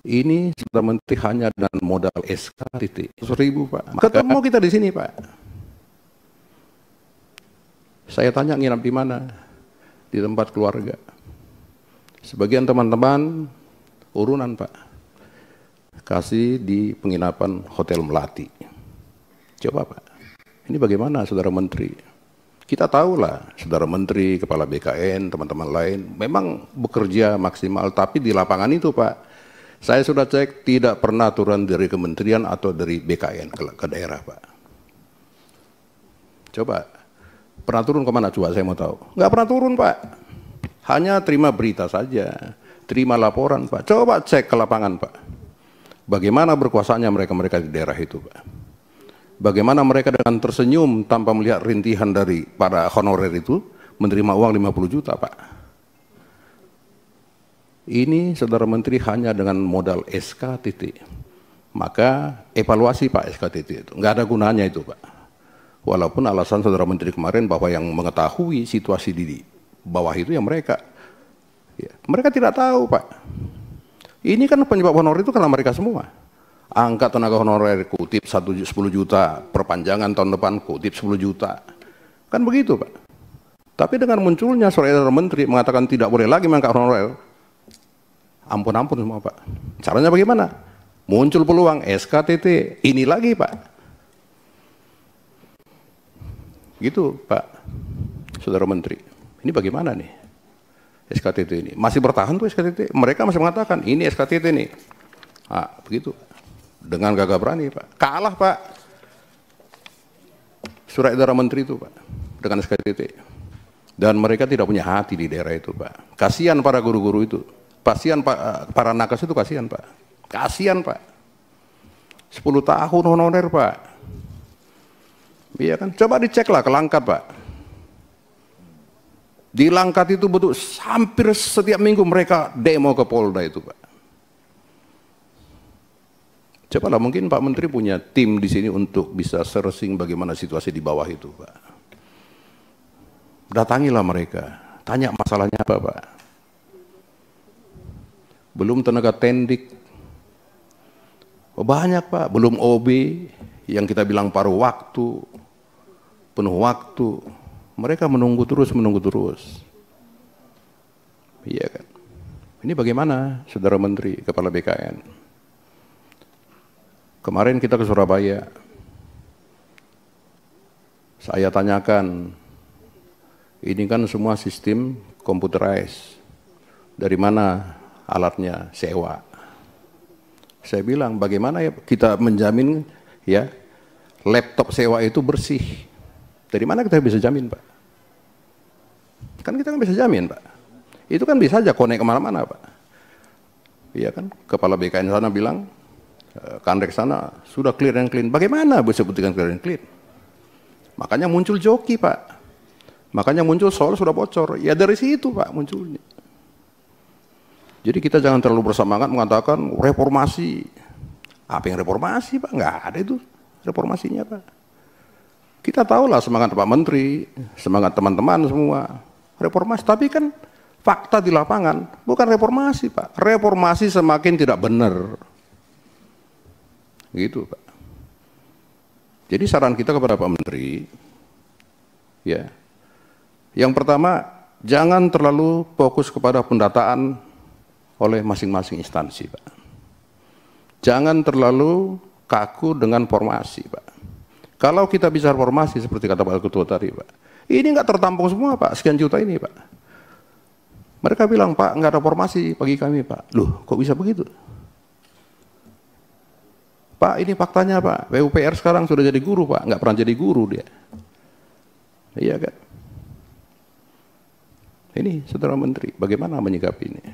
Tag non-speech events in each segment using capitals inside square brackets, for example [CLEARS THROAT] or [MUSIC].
Ini sudah menteri hanya dan modal SK titik. Seribu Pak. Maka, Ketemu kita di sini Pak. Saya tanya nginap di mana? Di tempat keluarga. Sebagian teman-teman urunan Pak. Kasih di penginapan Hotel Melati. Coba Pak. Ini bagaimana Saudara Menteri? Kita tahulah Saudara Menteri, Kepala BKN, teman-teman lain memang bekerja maksimal tapi di lapangan itu Pak saya sudah cek tidak pernah turun dari kementerian atau dari BKN ke, ke daerah, Pak. Coba pernah turun kemana coba saya mau tahu. Nggak pernah turun, Pak. Hanya terima berita saja, terima laporan, Pak. Coba cek ke lapangan, Pak. Bagaimana berkuasanya mereka-mereka di daerah itu, Pak? Bagaimana mereka dengan tersenyum tanpa melihat rintihan dari para honorer itu menerima uang 50 juta, Pak? Ini saudara menteri hanya dengan modal SK titik. Maka evaluasi Pak SK titik itu. Nggak ada gunanya itu Pak. Walaupun alasan saudara menteri kemarin bahwa yang mengetahui situasi di bawah itu ya mereka. Ya, mereka tidak tahu Pak. Ini kan penyebab honor itu karena mereka semua. Angkat tenaga honorer kutip 1, 10 juta, perpanjangan tahun depan kutip 10 juta. Kan begitu Pak. Tapi dengan munculnya surat menteri mengatakan tidak boleh lagi mengangkat honorer, ampun-ampun semua Pak. Caranya bagaimana? Muncul peluang SKTT, ini lagi Pak. Gitu Pak, Saudara Menteri. Ini bagaimana nih SKTT ini? Masih bertahan tuh SKTT? Mereka masih mengatakan, ini SKTT nih. Nah, begitu. Dengan gagah berani Pak. Kalah Pak. Surat edaran Menteri itu Pak, dengan SKTT. Dan mereka tidak punya hati di daerah itu Pak. Kasihan para guru-guru itu. Kasihan Pak, para nakes itu kasihan Pak. Kasihan Pak. 10 tahun honorer Pak. Iya kan? Coba dicek lah ke Langkat Pak. Di Langkat itu betul hampir setiap minggu mereka demo ke Polda itu Pak. Coba lah mungkin Pak Menteri punya tim di sini untuk bisa searching bagaimana situasi di bawah itu Pak. Datangilah mereka, tanya masalahnya apa Pak belum tenaga tendik. Oh, banyak Pak, belum OB yang kita bilang paruh waktu, penuh waktu. Mereka menunggu terus, menunggu terus. Iya kan? Ini bagaimana, Saudara Menteri, Kepala BKN? Kemarin kita ke Surabaya. Saya tanyakan, ini kan semua sistem computerized. Dari mana alatnya sewa. Saya bilang bagaimana ya kita menjamin ya laptop sewa itu bersih. Dari mana kita bisa jamin Pak? Kan kita kan bisa jamin Pak. Itu kan bisa aja konek kemana-mana Pak. Iya kan, kepala BKN sana bilang, eh, kandek sana sudah clear and clean. Bagaimana bisa buktikan clear and clean? Makanya muncul joki Pak. Makanya muncul soal sudah bocor. Ya dari situ Pak munculnya. Jadi kita jangan terlalu bersemangat mengatakan reformasi. Apa yang reformasi Pak? Nggak ada itu reformasinya Pak. Kita tahulah semangat Pak Menteri, semangat teman-teman semua. Reformasi, tapi kan fakta di lapangan bukan reformasi Pak. Reformasi semakin tidak benar. Gitu Pak. Jadi saran kita kepada Pak Menteri, ya, yang pertama jangan terlalu fokus kepada pendataan oleh masing-masing instansi, Pak. Jangan terlalu kaku dengan formasi, Pak. Kalau kita bicara formasi seperti kata Pak Ketua tadi, Pak, ini nggak tertampung semua, Pak, sekian juta ini, Pak. Mereka bilang, Pak, nggak ada formasi bagi kami, Pak. Loh, kok bisa begitu? Pak, ini faktanya, Pak. PUPR sekarang sudah jadi guru, Pak. Nggak pernah jadi guru dia. Iya, kan? Ini, Saudara Menteri, bagaimana menyikapi ini?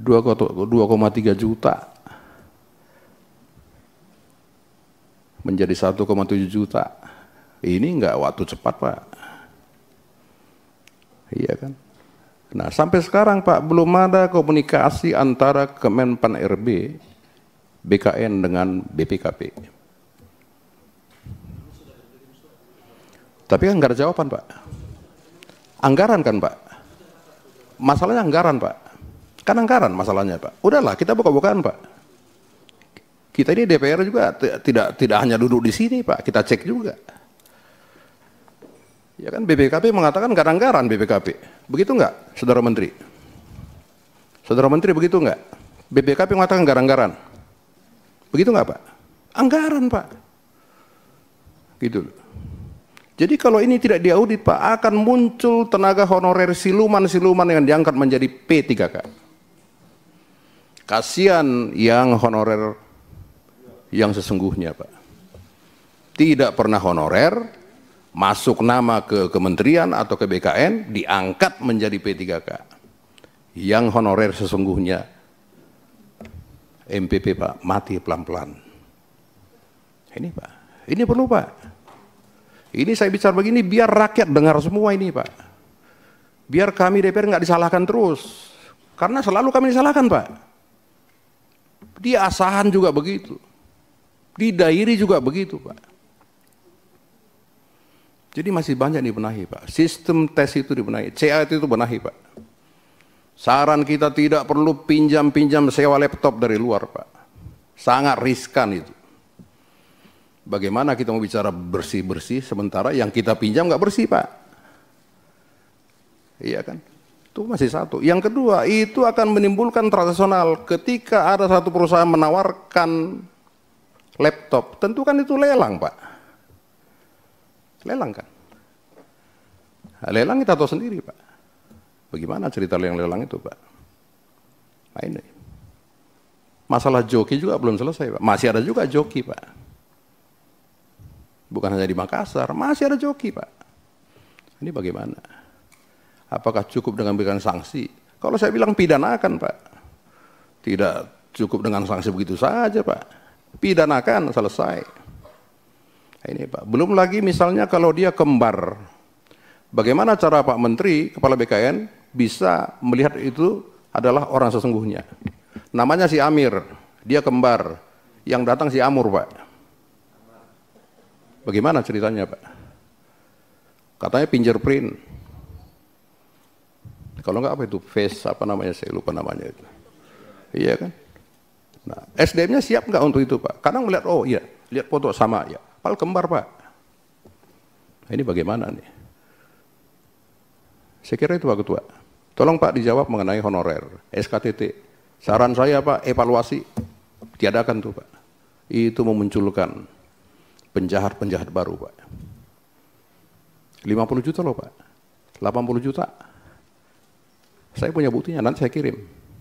2,3 juta menjadi 1,7 juta. Ini enggak waktu cepat Pak. Iya kan? Nah sampai sekarang Pak belum ada komunikasi antara Kemenpan RB, BKN dengan BPKP. Tapi kan nggak ada jawaban Pak. Anggaran kan Pak. Masalahnya anggaran Pak kanangkaran masalahnya Pak. Udahlah kita buka-bukaan Pak. Kita ini DPR juga tidak tidak hanya duduk di sini Pak, kita cek juga. Ya kan BPKP mengatakan kanangkaran BPKP. Begitu nggak, Saudara Menteri? Saudara Menteri begitu nggak? BPKP mengatakan kanangkaran. Begitu nggak Pak? Anggaran Pak. Gitu loh. Jadi kalau ini tidak diaudit Pak, akan muncul tenaga honorer siluman-siluman yang diangkat menjadi P3K. Kasihan yang honorer yang sesungguhnya, Pak. Tidak pernah honorer, masuk nama ke kementerian atau ke BKN, diangkat menjadi P3K. Yang honorer sesungguhnya, MPP Pak, mati pelan-pelan. Ini Pak, ini perlu Pak. Ini saya bicara begini biar rakyat dengar semua ini Pak. Biar kami DPR nggak disalahkan terus. Karena selalu kami disalahkan Pak di asahan juga begitu. Di dairi juga begitu, Pak. Jadi masih banyak dibenahi, Pak. Sistem tes itu dibenahi, CAT itu benahi, Pak. Saran kita tidak perlu pinjam-pinjam sewa laptop dari luar, Pak. Sangat riskan itu. Bagaimana kita mau bicara bersih-bersih sementara yang kita pinjam nggak bersih, Pak. Iya kan? Itu masih satu. Yang kedua, itu akan menimbulkan transaksional ketika ada satu perusahaan menawarkan laptop. Tentu kan itu lelang, Pak. Lelang kan? Nah, lelang kita tahu sendiri, Pak. Bagaimana cerita yang lelang itu, Pak? Nah ini. Masalah joki juga belum selesai, Pak. Masih ada juga joki, Pak. Bukan hanya di Makassar, masih ada joki, Pak. Ini bagaimana? Apakah cukup dengan memberikan sanksi? Kalau saya bilang pidanakan, Pak. Tidak cukup dengan sanksi begitu saja, Pak. Pidanakan, selesai. Nah, ini, Pak. Belum lagi misalnya kalau dia kembar. Bagaimana cara Pak Menteri, Kepala BKN, bisa melihat itu adalah orang sesungguhnya. Namanya si Amir, dia kembar. Yang datang si Amur, Pak. Bagaimana ceritanya, Pak? Katanya print. Kalau nggak apa itu face apa namanya saya lupa namanya itu. Iya kan? Nah, SDM-nya siap nggak untuk itu Pak? Kadang melihat oh iya, lihat foto sama ya, pal kembar Pak. Nah, ini bagaimana nih? Saya kira itu Pak Ketua. Tolong Pak dijawab mengenai honorer SKTT. Saran saya Pak, evaluasi tiadakan tuh Pak. Itu memunculkan penjahat-penjahat baru Pak. 50 juta loh Pak. 80 juta saya punya buktinya, nanti saya kirim.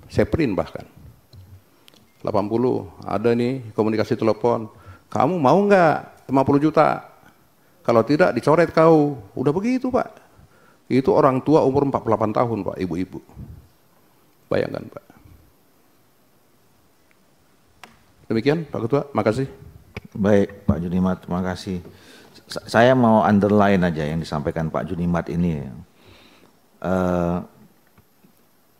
Saya print bahkan. 80, ada nih komunikasi telepon. Kamu mau nggak 50 juta? Kalau tidak dicoret kau. Udah begitu Pak. Itu orang tua umur 48 tahun Pak, ibu-ibu. Bayangkan Pak. Demikian Pak Ketua, makasih. Baik Pak Junimat, terima kasih. Saya mau underline aja yang disampaikan Pak Junimat ini. Uh,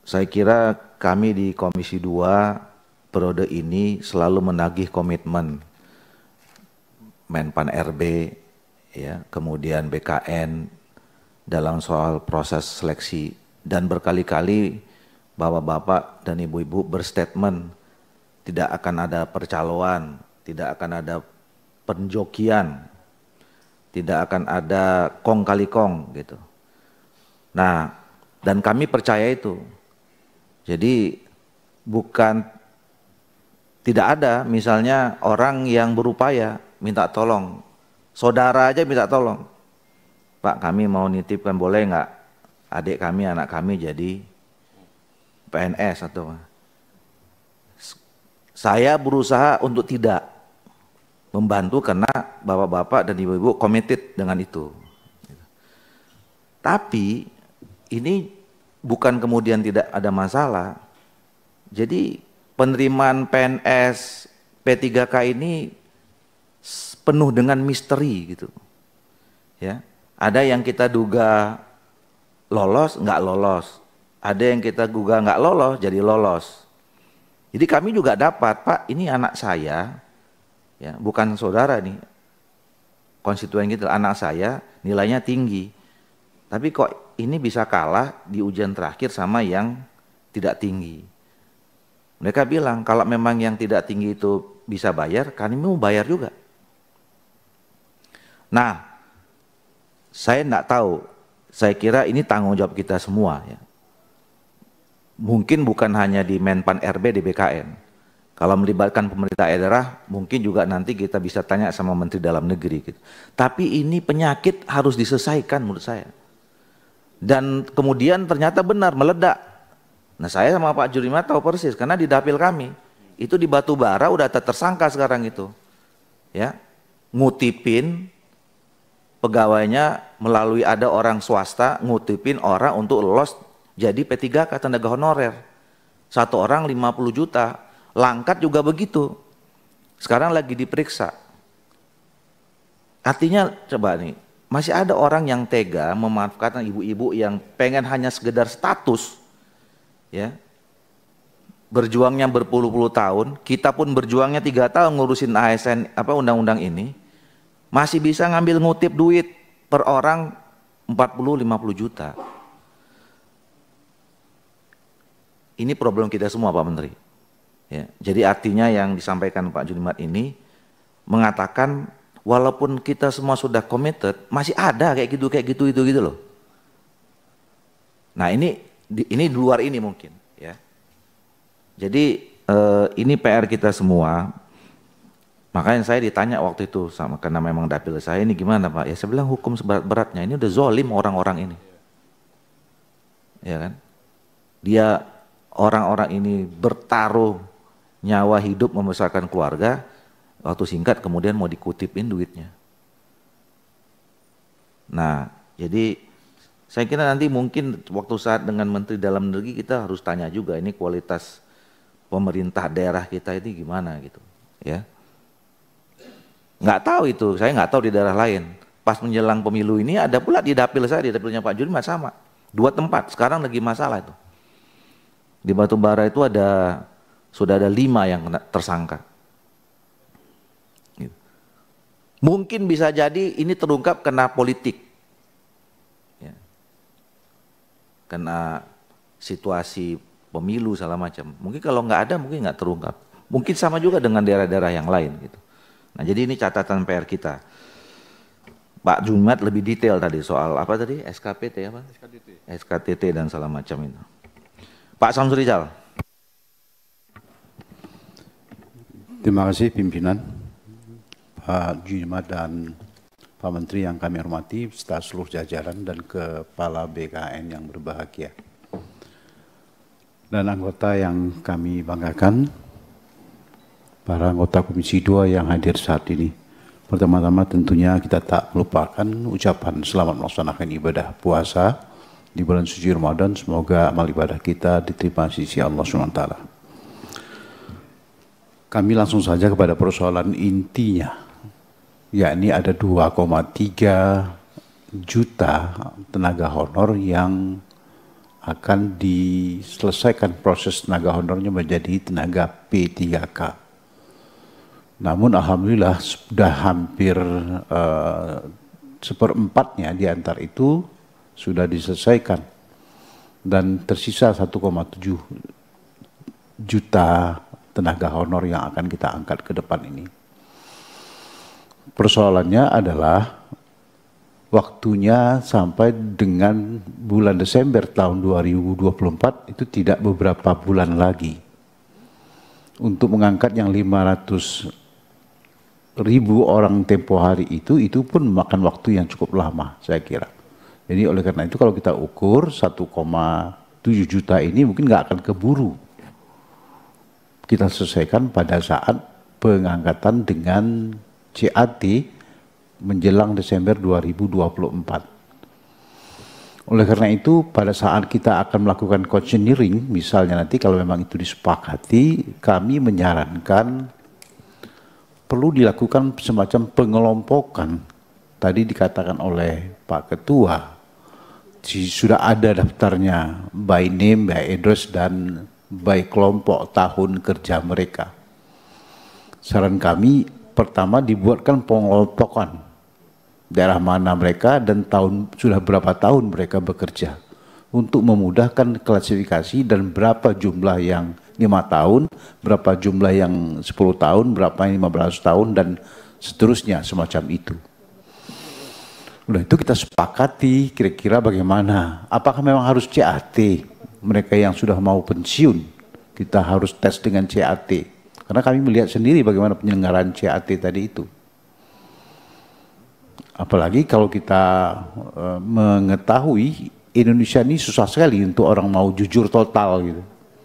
saya kira kami di Komisi 2 periode ini selalu menagih komitmen Menpan RB, ya, kemudian BKN dalam soal proses seleksi dan berkali-kali bapak-bapak dan ibu-ibu berstatement tidak akan ada percaloan, tidak akan ada penjokian, tidak akan ada kong kali kong gitu. Nah, dan kami percaya itu jadi bukan tidak ada misalnya orang yang berupaya minta tolong. Saudara aja minta tolong. Pak kami mau nitipkan boleh nggak adik kami, anak kami jadi PNS atau saya berusaha untuk tidak membantu karena bapak-bapak dan ibu-ibu committed dengan itu. Tapi ini bukan kemudian tidak ada masalah. Jadi penerimaan PNS P3K ini penuh dengan misteri gitu. Ya, ada yang kita duga lolos nggak lolos, ada yang kita duga nggak lolos jadi lolos. Jadi kami juga dapat Pak, ini anak saya, ya bukan saudara nih, konstituen kita anak saya nilainya tinggi, tapi kok ini bisa kalah di ujian terakhir sama yang tidak tinggi. Mereka bilang kalau memang yang tidak tinggi itu bisa bayar, kami mau bayar juga. Nah, saya tidak tahu. Saya kira ini tanggung jawab kita semua. Ya. Mungkin bukan hanya di Menpan RB di BKN. Kalau melibatkan pemerintah daerah, mungkin juga nanti kita bisa tanya sama Menteri Dalam Negeri. Gitu. Tapi ini penyakit harus diselesaikan menurut saya dan kemudian ternyata benar meledak. Nah saya sama Pak Jurima tahu persis karena di dapil kami itu di batu bara udah tersangka sekarang itu, ya ngutipin pegawainya melalui ada orang swasta ngutipin orang untuk lost jadi P3K tenaga honorer. Satu orang 50 juta, langkat juga begitu. Sekarang lagi diperiksa. Artinya coba nih, masih ada orang yang tega memanfaatkan ibu-ibu yang pengen hanya sekedar status, ya, berjuangnya berpuluh-puluh tahun, kita pun berjuangnya tiga tahun ngurusin ASN apa undang-undang ini, masih bisa ngambil ngutip duit per orang 40-50 juta. Ini problem kita semua Pak Menteri. Ya, jadi artinya yang disampaikan Pak Junimat ini mengatakan walaupun kita semua sudah committed, masih ada kayak gitu, kayak gitu, itu gitu loh. Nah ini, ini di luar ini mungkin ya. Jadi eh, ini PR kita semua. Makanya saya ditanya waktu itu sama karena memang dapil saya ini gimana Pak? Ya saya bilang hukum seberat-beratnya ini udah zolim orang-orang ini. Ya kan? Dia orang-orang ini bertaruh nyawa hidup membesarkan keluarga, Waktu singkat kemudian mau dikutipin duitnya. Nah, jadi saya kira nanti mungkin waktu saat dengan Menteri Dalam Negeri kita harus tanya juga ini kualitas pemerintah daerah kita ini gimana gitu, ya. Nggak tahu itu, saya nggak tahu di daerah lain. Pas menjelang pemilu ini ada pula di dapil saya, di dapilnya Pak Juri sama. Dua tempat, sekarang lagi masalah itu. Di Batubara itu ada, sudah ada lima yang tersangka. Mungkin bisa jadi ini terungkap kena politik. Ya. Kena situasi pemilu salah macam. Mungkin kalau nggak ada mungkin nggak terungkap. Mungkin sama juga dengan daerah-daerah yang lain gitu. Nah jadi ini catatan PR kita. Pak Jumat lebih detail tadi soal apa tadi SKPT apa? SKTT. SKTT dan salah macam itu. Pak Samsurizal. Terima kasih pimpinan. Pak Jima dan Pak Menteri yang kami hormati, serta seluruh jajaran dan Kepala BKN yang berbahagia. Dan anggota yang kami banggakan, para anggota Komisi 2 yang hadir saat ini. Pertama-tama tentunya kita tak melupakan ucapan selamat melaksanakan ibadah puasa di bulan suci Ramadan. Semoga amal ibadah kita diterima sisi Allah SWT. Kami langsung saja kepada persoalan intinya yakni ada 2,3 juta tenaga honor yang akan diselesaikan proses tenaga honornya menjadi tenaga P3K. Namun alhamdulillah sudah hampir uh, seperempatnya di antar itu sudah diselesaikan dan tersisa 1,7 juta tenaga honor yang akan kita angkat ke depan ini persoalannya adalah waktunya sampai dengan bulan Desember tahun 2024 itu tidak beberapa bulan lagi untuk mengangkat yang 500 ribu orang tempo hari itu itu pun makan waktu yang cukup lama saya kira jadi oleh karena itu kalau kita ukur 1,7 juta ini mungkin nggak akan keburu kita selesaikan pada saat pengangkatan dengan CAT menjelang Desember 2024. Oleh karena itu, pada saat kita akan melakukan engineering, misalnya nanti kalau memang itu disepakati, kami menyarankan perlu dilakukan semacam pengelompokan. Tadi dikatakan oleh Pak Ketua, sudah ada daftarnya by name, by address, dan by kelompok tahun kerja mereka. Saran kami pertama dibuatkan pengelompokan daerah mana mereka dan tahun sudah berapa tahun mereka bekerja untuk memudahkan klasifikasi dan berapa jumlah yang lima tahun, berapa jumlah yang 10 tahun, berapa yang 15 tahun dan seterusnya semacam itu. Udah itu kita sepakati kira-kira bagaimana. Apakah memang harus CAT? Mereka yang sudah mau pensiun kita harus tes dengan CAT karena kami melihat sendiri bagaimana penyelenggaraan CAT tadi itu. Apalagi kalau kita e, mengetahui Indonesia ini susah sekali untuk orang mau jujur total gitu.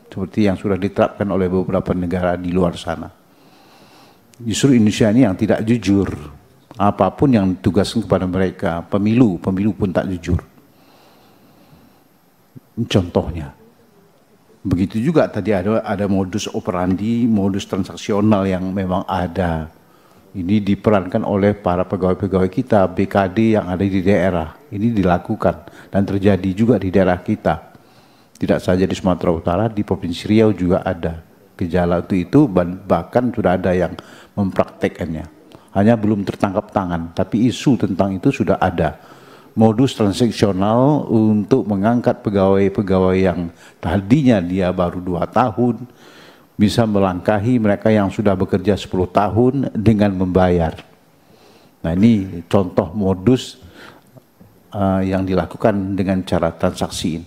Seperti yang sudah diterapkan oleh beberapa negara di luar sana. Justru Indonesia ini yang tidak jujur. Apapun yang ditugaskan kepada mereka, pemilu, pemilu pun tak jujur. Contohnya, Begitu juga tadi ada ada modus operandi, modus transaksional yang memang ada. Ini diperankan oleh para pegawai-pegawai kita, BKD yang ada di daerah. Ini dilakukan dan terjadi juga di daerah kita. Tidak saja di Sumatera Utara, di Provinsi Riau juga ada gejala itu itu bahkan sudah ada yang mempraktekannya. Hanya belum tertangkap tangan, tapi isu tentang itu sudah ada modus transaksional untuk mengangkat pegawai-pegawai yang tadinya dia baru dua tahun bisa melangkahi mereka yang sudah bekerja 10 tahun dengan membayar. Nah ini contoh modus uh, yang dilakukan dengan cara transaksi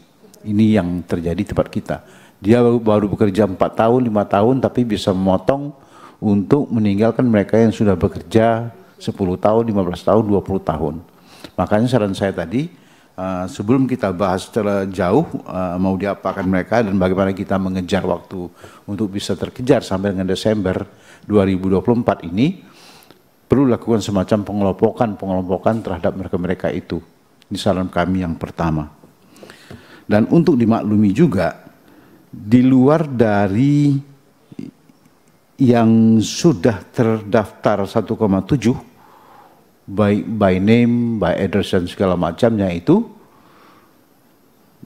ini. yang terjadi tempat kita. Dia baru, baru bekerja 4 tahun, 5 tahun tapi bisa memotong untuk meninggalkan mereka yang sudah bekerja 10 tahun, 15 tahun, 20 tahun. Makanya saran saya tadi, uh, sebelum kita bahas secara jauh uh, eh, mau diapakan mereka dan bagaimana kita mengejar waktu untuk bisa terkejar sampai dengan Desember 2024 ini, perlu lakukan semacam pengelompokan-pengelompokan terhadap mereka-mereka itu. Ini saran kami yang pertama. Dan untuk dimaklumi juga, di luar dari yang sudah terdaftar 1,7 by, by name, by address dan segala macamnya itu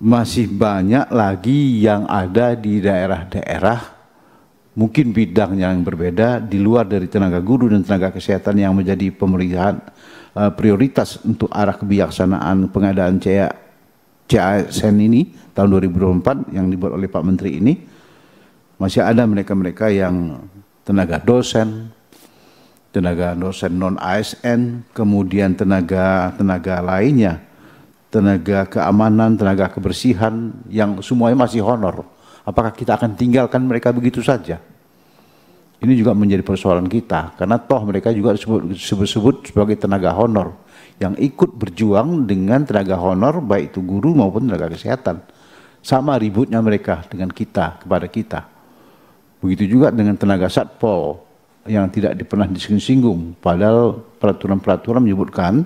masih banyak lagi yang ada di daerah-daerah mungkin bidang yang berbeda di luar dari tenaga guru dan tenaga kesehatan yang menjadi pemeriksaan uh, eh, prioritas untuk arah kebijaksanaan pengadaan CA, CASN ini tahun 2024 yang dibuat oleh Pak Menteri ini masih ada mereka-mereka yang tenaga dosen, tenaga dosen non ASN, kemudian tenaga-tenaga lainnya, tenaga keamanan, tenaga kebersihan yang semuanya masih honor. Apakah kita akan tinggalkan mereka begitu saja? Ini juga menjadi persoalan kita karena toh mereka juga disebut-sebut sebagai tenaga honor yang ikut berjuang dengan tenaga honor baik itu guru maupun tenaga kesehatan. Sama ributnya mereka dengan kita kepada kita. Begitu juga dengan tenaga satpol, yang tidak pernah disinggung-singgung. Padahal peraturan-peraturan menyebutkan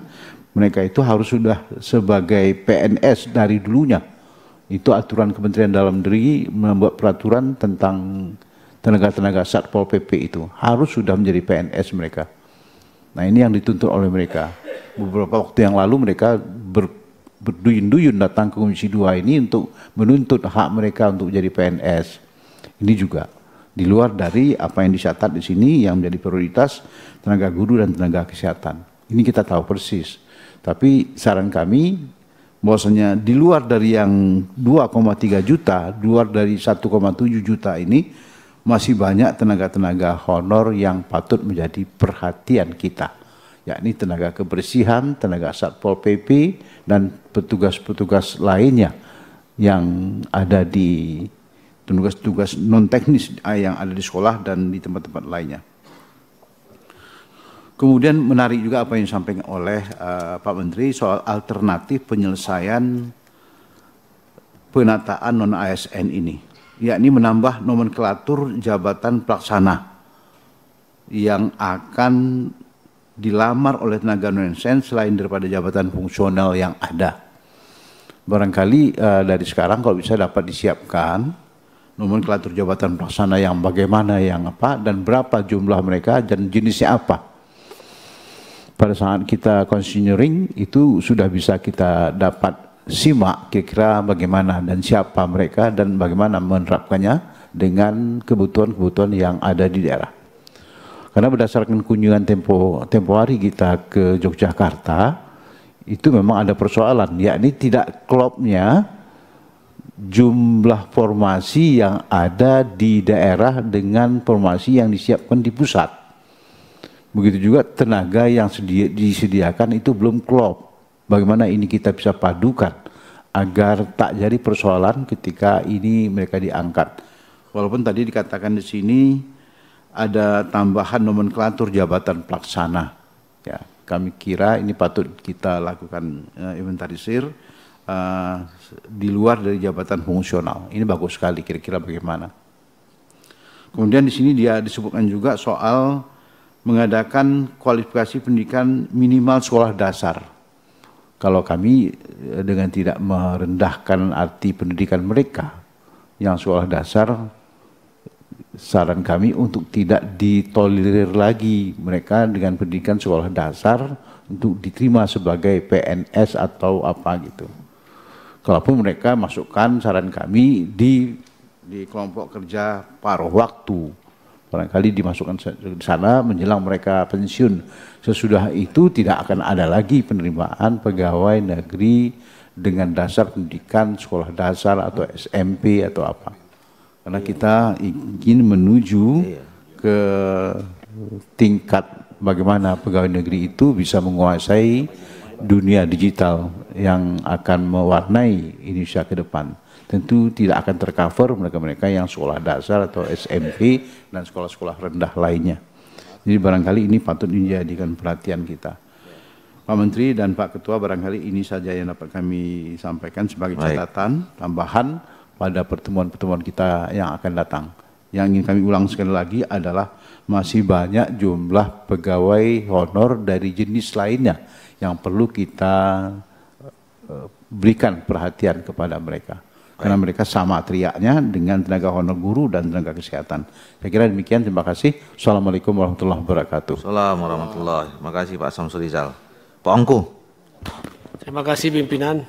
mereka itu harus sudah sebagai PNS dari dulunya. Itu aturan Kementerian Dalam Negeri membuat peraturan tentang tenaga-tenaga Satpol PP itu. Harus sudah menjadi PNS mereka. Nah ini yang dituntut oleh mereka. Beberapa waktu yang lalu mereka ber, berduyun-duyun datang ke Komisi 2 ini untuk menuntut hak mereka untuk jadi PNS. Ini juga di luar dari apa yang dicatat di sini yang menjadi prioritas tenaga guru dan tenaga kesehatan. Ini kita tahu persis. Tapi saran kami bahwasanya di luar dari yang 2,3 juta, di luar dari 1,7 juta ini masih banyak tenaga-tenaga honor yang patut menjadi perhatian kita yakni tenaga kebersihan, tenaga Satpol PP dan petugas-petugas lainnya yang ada di tugas-tugas non teknis yang ada di sekolah dan di tempat-tempat lainnya. Kemudian menarik juga apa yang disampaikan oleh uh, Pak Menteri soal alternatif penyelesaian penataan non ASN ini, yakni menambah nomenklatur jabatan pelaksana yang akan dilamar oleh tenaga non ASN selain daripada jabatan fungsional yang ada. Barangkali uh, dari sekarang kalau bisa dapat disiapkan nomenklatur jabatan pelaksana yang bagaimana, yang apa, dan berapa jumlah mereka dan jenisnya apa. Pada saat kita konsinyering itu sudah bisa kita dapat simak kira-kira bagaimana dan siapa mereka dan bagaimana menerapkannya dengan kebutuhan-kebutuhan yang ada di daerah. Karena berdasarkan kunjungan tempo tempo hari kita ke Yogyakarta, itu memang ada persoalan, yakni tidak klopnya jumlah formasi yang ada di daerah dengan formasi yang disiapkan di pusat. Begitu juga tenaga yang disediakan itu belum klop. Bagaimana ini kita bisa padukan agar tak jadi persoalan ketika ini mereka diangkat. Walaupun tadi dikatakan di sini ada tambahan nomenklatur jabatan pelaksana. Ya, kami kira ini patut kita lakukan uh, inventarisir Eh, di luar dari jabatan fungsional. Ini bagus sekali kira-kira bagaimana. Kemudian di sini dia disebutkan juga soal mengadakan kualifikasi pendidikan minimal sekolah dasar. Kalau kami eh, dengan tidak merendahkan arti pendidikan mereka yang sekolah dasar, saran kami untuk tidak ditolerir lagi mereka dengan pendidikan sekolah dasar untuk diterima sebagai PNS atau apa gitu kalaupun mereka masukkan saran kami di di kelompok kerja paruh waktu barangkali dimasukkan di sana menjelang mereka pensiun sesudah itu tidak akan ada lagi penerimaan pegawai negeri dengan dasar pendidikan sekolah dasar atau SMP atau apa karena kita ingin menuju iya. ke tingkat bagaimana pegawai negeri itu bisa menguasai dunia digital yang akan mewarnai Indonesia ke depan. Tentu tidak akan tercover mereka-mereka yang sekolah dasar atau SMP dan sekolah-sekolah rendah lainnya. Jadi barangkali ini patut dijadikan perhatian kita. Pak Menteri dan Pak Ketua barangkali ini saja yang dapat kami sampaikan sebagai catatan tambahan pada pertemuan-pertemuan kita yang akan datang. Yang ingin kami ulang sekali lagi adalah masih banyak jumlah pegawai honor dari jenis lainnya yang perlu kita e, berikan perhatian kepada mereka. Karena mereka sama triaknya dengan tenaga honor guru dan tenaga kesehatan. Saya kira demikian, terima kasih. Assalamualaikum warahmatullahi wabarakatuh. Assalamualaikum warahmatullahi wabarakatuh. Terima kasih Pak Rizal. Pak Ongku. Terima kasih pimpinan.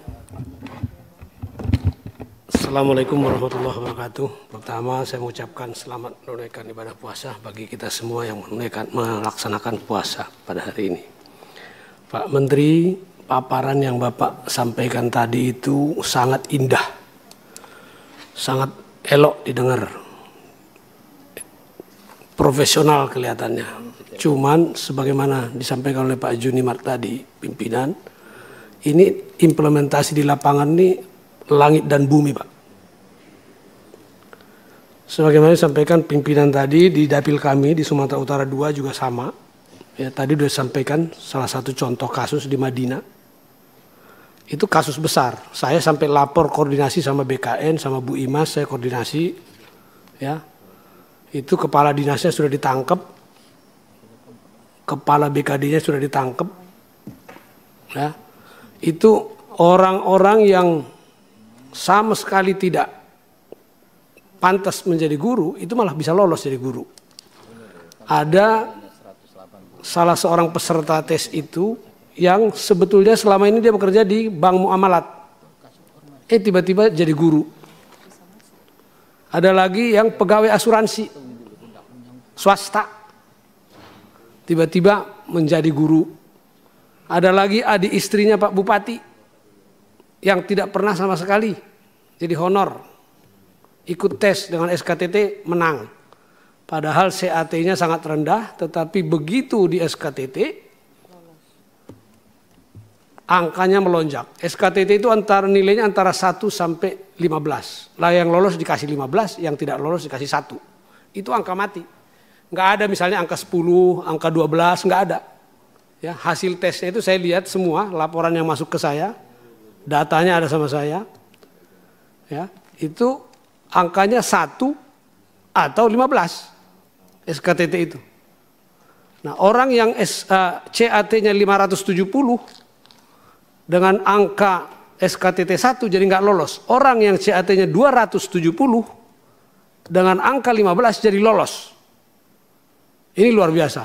Assalamualaikum warahmatullahi wabarakatuh. Pertama saya mengucapkan selamat menunaikan ibadah puasa bagi kita semua yang menunaikan melaksanakan puasa pada hari ini. Pak Menteri, paparan yang Bapak sampaikan tadi itu sangat indah. Sangat elok didengar. Profesional kelihatannya. Cuman sebagaimana disampaikan oleh Pak Juni tadi, pimpinan, ini implementasi di lapangan ini langit dan bumi, Pak. Sebagaimana disampaikan pimpinan tadi di dapil kami di Sumatera Utara 2 juga sama. Ya, tadi sudah disampaikan salah satu contoh kasus di Madinah. Itu kasus besar. Saya sampai lapor koordinasi sama BKN, sama Bu Imas, saya koordinasi. Ya, itu kepala dinasnya sudah ditangkap, kepala BKD-nya sudah ditangkap. Ya, itu orang-orang yang sama sekali tidak pantas menjadi guru itu malah bisa lolos jadi guru. Ada salah seorang peserta tes itu yang sebetulnya selama ini dia bekerja di bank muamalat. Eh tiba-tiba jadi guru. Ada lagi yang pegawai asuransi swasta. Tiba-tiba menjadi guru. Ada lagi adik istrinya Pak Bupati yang tidak pernah sama sekali jadi honor ikut tes dengan SKTT menang. Padahal CAT-nya sangat rendah, tetapi begitu di SKTT angkanya melonjak. SKTT itu antara nilainya antara 1 sampai 15. Lah yang lolos dikasih 15, yang tidak lolos dikasih 1. Itu angka mati. Enggak ada misalnya angka 10, angka 12, enggak ada. Ya, hasil tesnya itu saya lihat semua laporan yang masuk ke saya, datanya ada sama saya. Ya, itu angkanya 1 atau 15 SKTT itu. Nah, orang yang S, uh, CAT-nya 570 dengan angka SKTT 1 jadi nggak lolos. Orang yang CAT-nya 270 dengan angka 15 jadi lolos. Ini luar biasa.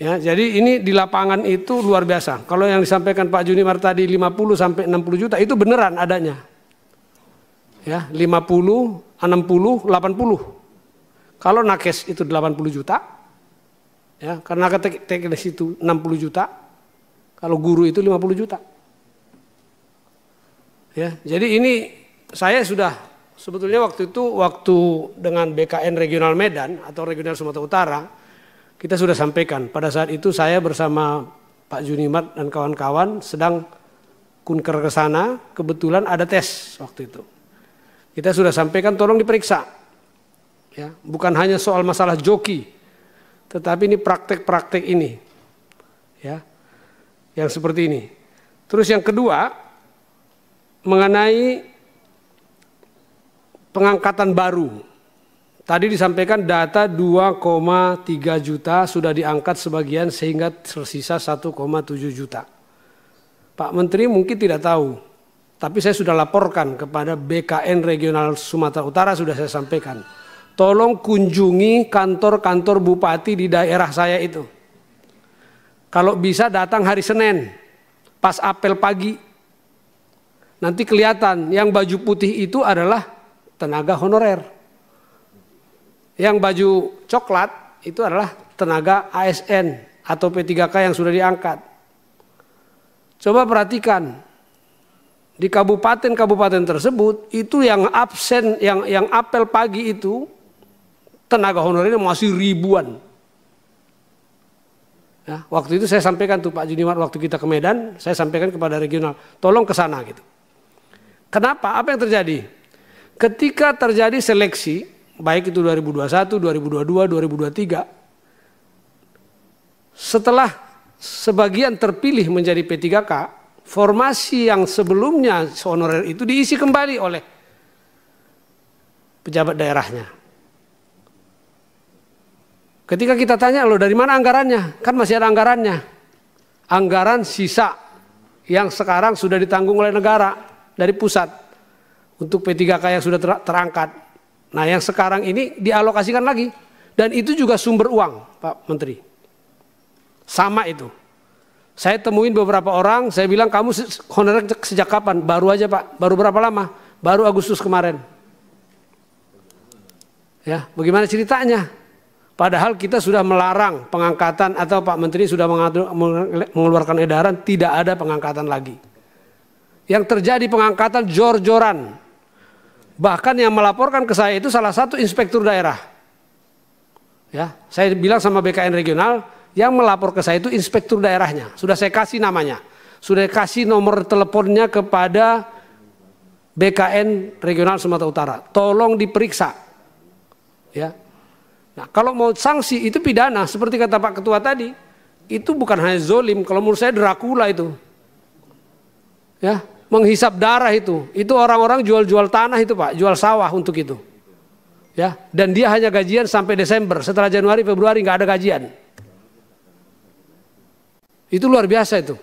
Ya, jadi ini di lapangan itu luar biasa. Kalau yang disampaikan Pak Junimar tadi 50 sampai 60 juta itu beneran adanya ya 50, 60, 80. Kalau nakes itu 80 juta, ya karena teknis itu 60 juta, kalau guru itu 50 juta. Ya, jadi ini saya sudah sebetulnya waktu itu waktu dengan BKN Regional Medan atau Regional Sumatera Utara kita sudah sampaikan pada saat itu saya bersama Pak Junimat dan kawan-kawan sedang kunker ke sana kebetulan ada tes waktu itu kita sudah sampaikan tolong diperiksa. Ya, bukan hanya soal masalah joki, tetapi ini praktek-praktek ini. Ya. Yang seperti ini. Terus yang kedua mengenai pengangkatan baru. Tadi disampaikan data 2,3 juta sudah diangkat sebagian sehingga tersisa 1,7 juta. Pak Menteri mungkin tidak tahu tapi saya sudah laporkan kepada BKN Regional Sumatera Utara sudah saya sampaikan. Tolong kunjungi kantor-kantor bupati di daerah saya itu. Kalau bisa datang hari Senin pas apel pagi. Nanti kelihatan yang baju putih itu adalah tenaga honorer. Yang baju coklat itu adalah tenaga ASN atau P3K yang sudah diangkat. Coba perhatikan, di kabupaten-kabupaten tersebut itu yang absen yang yang apel pagi itu tenaga honorernya masih ribuan. Ya, waktu itu saya sampaikan tuh Pak Junimar waktu kita ke Medan, saya sampaikan kepada regional, tolong ke sana gitu. Kenapa? Apa yang terjadi? Ketika terjadi seleksi, baik itu 2021, 2022, 2023, setelah sebagian terpilih menjadi P3K, formasi yang sebelumnya honorer itu diisi kembali oleh pejabat daerahnya. Ketika kita tanya loh dari mana anggarannya? Kan masih ada anggarannya. Anggaran sisa yang sekarang sudah ditanggung oleh negara dari pusat untuk P3K yang sudah terangkat. Nah, yang sekarang ini dialokasikan lagi dan itu juga sumber uang, Pak Menteri. Sama itu. Saya temuin beberapa orang, saya bilang kamu honorer sejak kapan? Baru aja pak, baru berapa lama? Baru Agustus kemarin. Ya, bagaimana ceritanya? Padahal kita sudah melarang pengangkatan atau Pak Menteri sudah mengeluarkan edaran tidak ada pengangkatan lagi. Yang terjadi pengangkatan jor-joran. Bahkan yang melaporkan ke saya itu salah satu inspektur daerah. Ya, saya bilang sama BKN regional, yang melapor ke saya itu inspektur daerahnya. Sudah saya kasih namanya. Sudah kasih nomor teleponnya kepada BKN Regional Sumatera Utara. Tolong diperiksa. Ya. Nah, kalau mau sanksi itu pidana seperti kata Pak Ketua tadi. Itu bukan hanya zolim, kalau menurut saya Dracula itu. Ya, menghisap darah itu. Itu orang-orang jual-jual tanah itu, Pak, jual sawah untuk itu. Ya, dan dia hanya gajian sampai Desember. Setelah Januari, Februari nggak ada gajian. Itu luar biasa itu.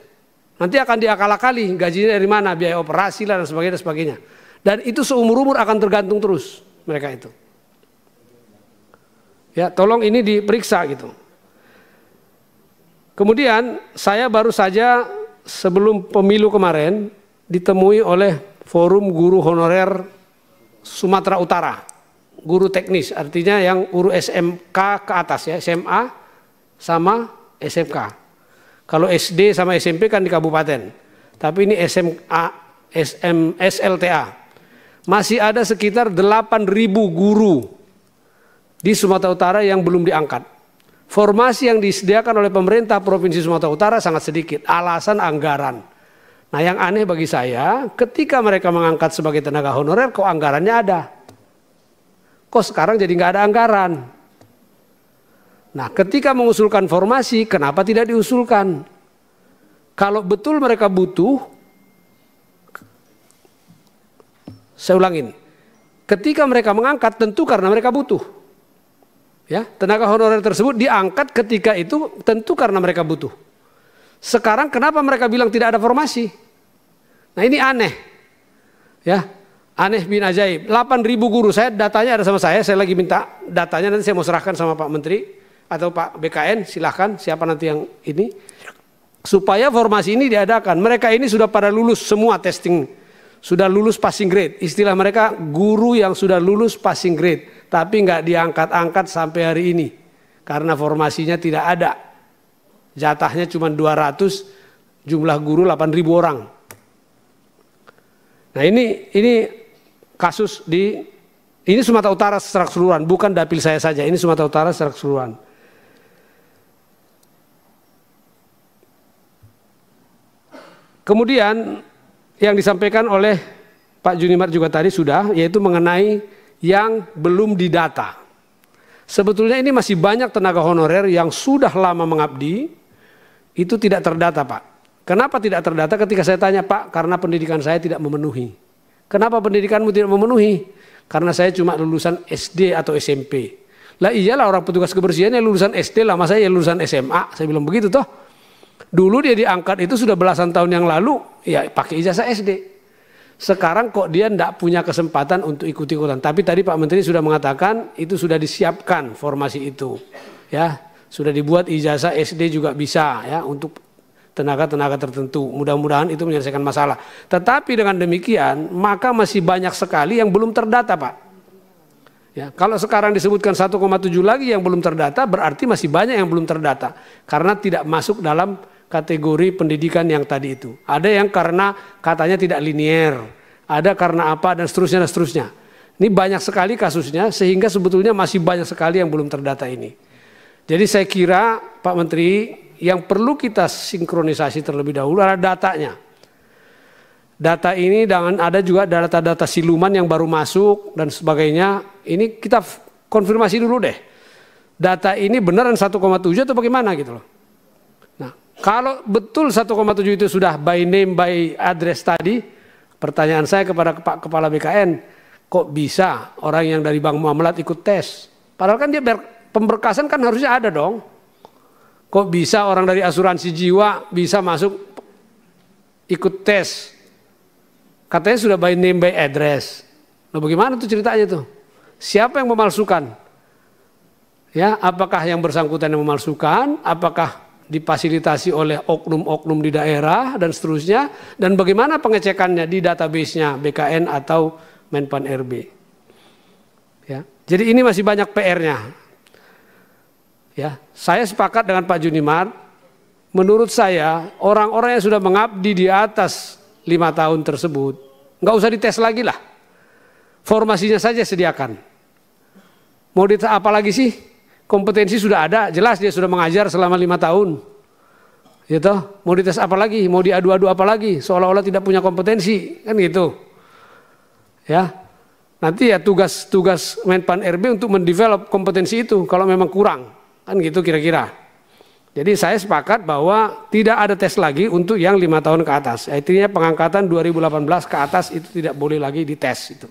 Nanti akan diakal gajinya dari mana, biaya operasi lah dan sebagainya, dan sebagainya. Dan itu seumur-umur akan tergantung terus mereka itu. Ya, tolong ini diperiksa gitu. Kemudian saya baru saja sebelum pemilu kemarin ditemui oleh Forum Guru Honorer Sumatera Utara. Guru teknis artinya yang guru SMK ke atas ya, SMA sama SMK. Kalau SD sama SMP kan di kabupaten. Tapi ini SMA, SM, SLTA. Masih ada sekitar 8.000 guru di Sumatera Utara yang belum diangkat. Formasi yang disediakan oleh pemerintah Provinsi Sumatera Utara sangat sedikit. Alasan anggaran. Nah yang aneh bagi saya, ketika mereka mengangkat sebagai tenaga honorer, kok anggarannya ada? Kok sekarang jadi nggak ada anggaran? Nah, ketika mengusulkan formasi, kenapa tidak diusulkan? Kalau betul mereka butuh, saya ulangin. Ketika mereka mengangkat, tentu karena mereka butuh. Ya, tenaga honorer tersebut diangkat ketika itu tentu karena mereka butuh. Sekarang kenapa mereka bilang tidak ada formasi? Nah ini aneh. Ya, aneh bin ajaib. 8.000 guru saya, datanya ada sama saya, saya lagi minta datanya nanti saya mau serahkan sama Pak Menteri atau Pak BKN silahkan siapa nanti yang ini supaya formasi ini diadakan. Mereka ini sudah pada lulus semua testing, sudah lulus passing grade. Istilah mereka guru yang sudah lulus passing grade, tapi nggak diangkat-angkat sampai hari ini karena formasinya tidak ada. Jatahnya cuma 200, jumlah guru 8.000 orang. Nah ini ini kasus di ini Sumatera Utara secara keseluruhan, bukan dapil saya saja. Ini Sumatera Utara secara keseluruhan. Kemudian yang disampaikan oleh Pak Junimar juga tadi sudah yaitu mengenai yang belum didata. Sebetulnya ini masih banyak tenaga honorer yang sudah lama mengabdi itu tidak terdata, Pak. Kenapa tidak terdata? Ketika saya tanya, "Pak, karena pendidikan saya tidak memenuhi." Kenapa pendidikanmu tidak memenuhi? Karena saya cuma lulusan SD atau SMP. Lah iyalah orang petugas kebersihan yang lulusan SD lah, masa saya ya lulusan SMA? Saya bilang begitu toh. Dulu dia diangkat itu sudah belasan tahun yang lalu, ya pakai ijazah SD. Sekarang kok dia tidak punya kesempatan untuk ikut-ikutan. Tapi tadi Pak Menteri sudah mengatakan itu sudah disiapkan formasi itu. Ya, sudah dibuat ijazah SD juga bisa ya untuk tenaga-tenaga tertentu. Mudah-mudahan itu menyelesaikan masalah. Tetapi dengan demikian, maka masih banyak sekali yang belum terdata, Pak. Ya, kalau sekarang disebutkan 1,7 lagi yang belum terdata, berarti masih banyak yang belum terdata karena tidak masuk dalam kategori pendidikan yang tadi itu. Ada yang karena katanya tidak linier, ada karena apa dan seterusnya dan seterusnya. Ini banyak sekali kasusnya sehingga sebetulnya masih banyak sekali yang belum terdata ini. Jadi saya kira Pak Menteri yang perlu kita sinkronisasi terlebih dahulu adalah datanya data ini dengan ada juga data-data siluman yang baru masuk dan sebagainya ini kita konfirmasi dulu deh. Data ini beneran 1,7 atau bagaimana gitu loh. Nah, kalau betul 1,7 itu sudah by name by address tadi, pertanyaan saya kepada Pak Kepala BKN, kok bisa orang yang dari Bank Muamalat ikut tes? Padahal kan dia ber, pemberkasan kan harusnya ada dong. Kok bisa orang dari asuransi jiwa bisa masuk ikut tes? Katanya sudah by name by address. Nah bagaimana tuh ceritanya tuh? Siapa yang memalsukan? Ya, apakah yang bersangkutan yang memalsukan? Apakah difasilitasi oleh oknum-oknum di daerah dan seterusnya? Dan bagaimana pengecekannya di databasenya BKN atau Menpan RB? Ya, jadi ini masih banyak PR-nya. Ya, saya sepakat dengan Pak Junimar. Menurut saya orang-orang yang sudah mengabdi di atas lima tahun tersebut nggak usah dites lagi lah formasinya saja sediakan. Mau di apa lagi sih? Kompetensi sudah ada, jelas dia sudah mengajar selama lima tahun. Gitu. Mau dites apa lagi? Mau diadu-adu apa lagi? Seolah-olah tidak punya kompetensi, kan gitu. Ya. Nanti ya tugas-tugas Menpan RB untuk mendevelop kompetensi itu kalau memang kurang. Kan gitu kira-kira. Jadi saya sepakat bahwa tidak ada tes lagi untuk yang lima tahun ke atas. Artinya pengangkatan 2018 ke atas itu tidak boleh lagi dites itu.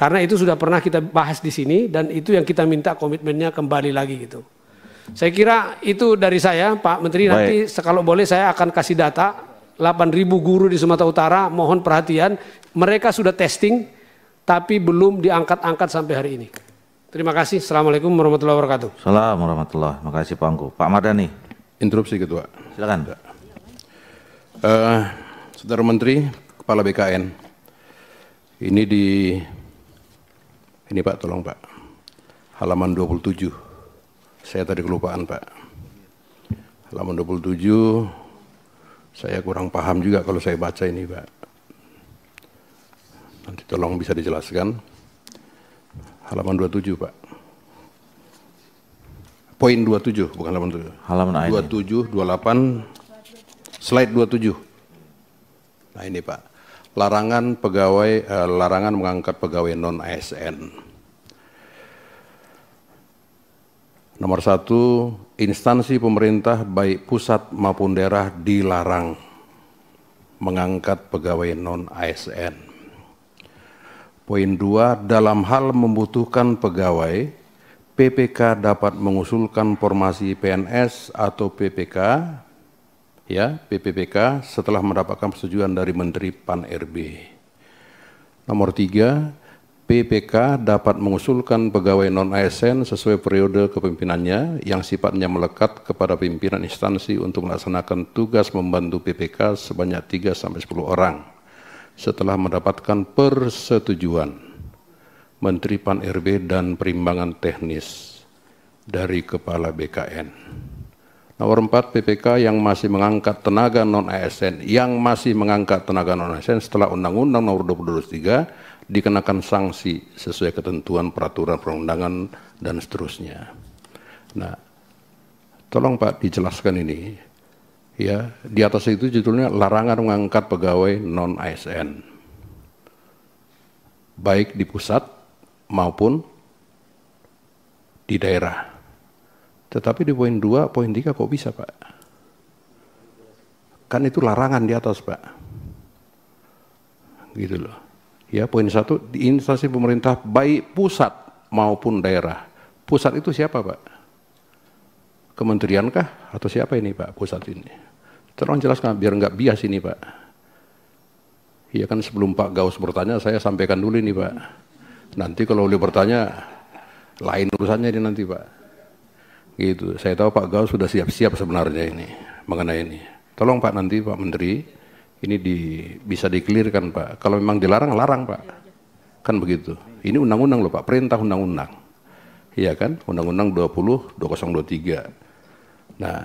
Karena itu sudah pernah kita bahas di sini dan itu yang kita minta komitmennya kembali lagi gitu. Saya kira itu dari saya Pak Menteri Baik. nanti kalau boleh saya akan kasih data 8.000 guru di Sumatera Utara mohon perhatian mereka sudah testing tapi belum diangkat-angkat sampai hari ini. Terima kasih. Assalamualaikum warahmatullahi wabarakatuh. Assalamualaikum warahmatullahi wabarakatuh. Makasih Pak Angku. Pak Mardani. Interupsi Ketua. Silakan. Uh, Saudara Menteri, Kepala BKN. Ini di ini Pak, tolong Pak. Halaman 27. Saya tadi kelupaan Pak. Halaman 27, saya kurang paham juga kalau saya baca ini Pak. Nanti tolong bisa dijelaskan. Halaman 27 Pak. Poin 27, bukan halaman 27. Halaman 27, 28, slide 27. Nah ini Pak larangan pegawai eh, larangan mengangkat pegawai non ASN. Nomor satu, instansi pemerintah baik pusat maupun daerah dilarang mengangkat pegawai non ASN. Poin dua, dalam hal membutuhkan pegawai, PPK dapat mengusulkan formasi PNS atau PPK ya PPPK setelah mendapatkan persetujuan dari Menteri Pan RB. Nomor tiga, PPK dapat mengusulkan pegawai non ASN sesuai periode kepemimpinannya yang sifatnya melekat kepada pimpinan instansi untuk melaksanakan tugas membantu PPK sebanyak 3 sampai sepuluh orang setelah mendapatkan persetujuan Menteri Pan RB dan Perimbangan Teknis dari Kepala BKN. Nomor 4 PPK yang masih mengangkat tenaga non ASN yang masih mengangkat tenaga non ASN setelah Undang-Undang Nomor 22 dikenakan sanksi sesuai ketentuan peraturan perundangan dan seterusnya. Nah, tolong Pak dijelaskan ini. Ya, di atas itu judulnya larangan mengangkat pegawai non ASN baik di pusat maupun di daerah. Tetapi di poin 2, poin 3 kok bisa Pak? Kan itu larangan di atas Pak. Gitu loh. Ya poin satu di instansi pemerintah baik pusat maupun daerah. Pusat itu siapa Pak? Kementerian kah? Atau siapa ini Pak pusat ini? jelas jelaskan biar nggak bias ini Pak. Iya kan sebelum Pak Gaus bertanya saya sampaikan dulu ini Pak. Nanti kalau boleh bertanya lain urusannya ini nanti Pak. Gitu. Saya tahu Pak Gaul sudah siap-siap sebenarnya ini mengenai ini. Tolong Pak nanti Pak Menteri ini di, bisa dikelirkan Pak. Kalau memang dilarang, larang Pak. Kan begitu. Ini undang-undang loh Pak, perintah undang-undang. Iya kan? Undang-undang 20 2023. Nah,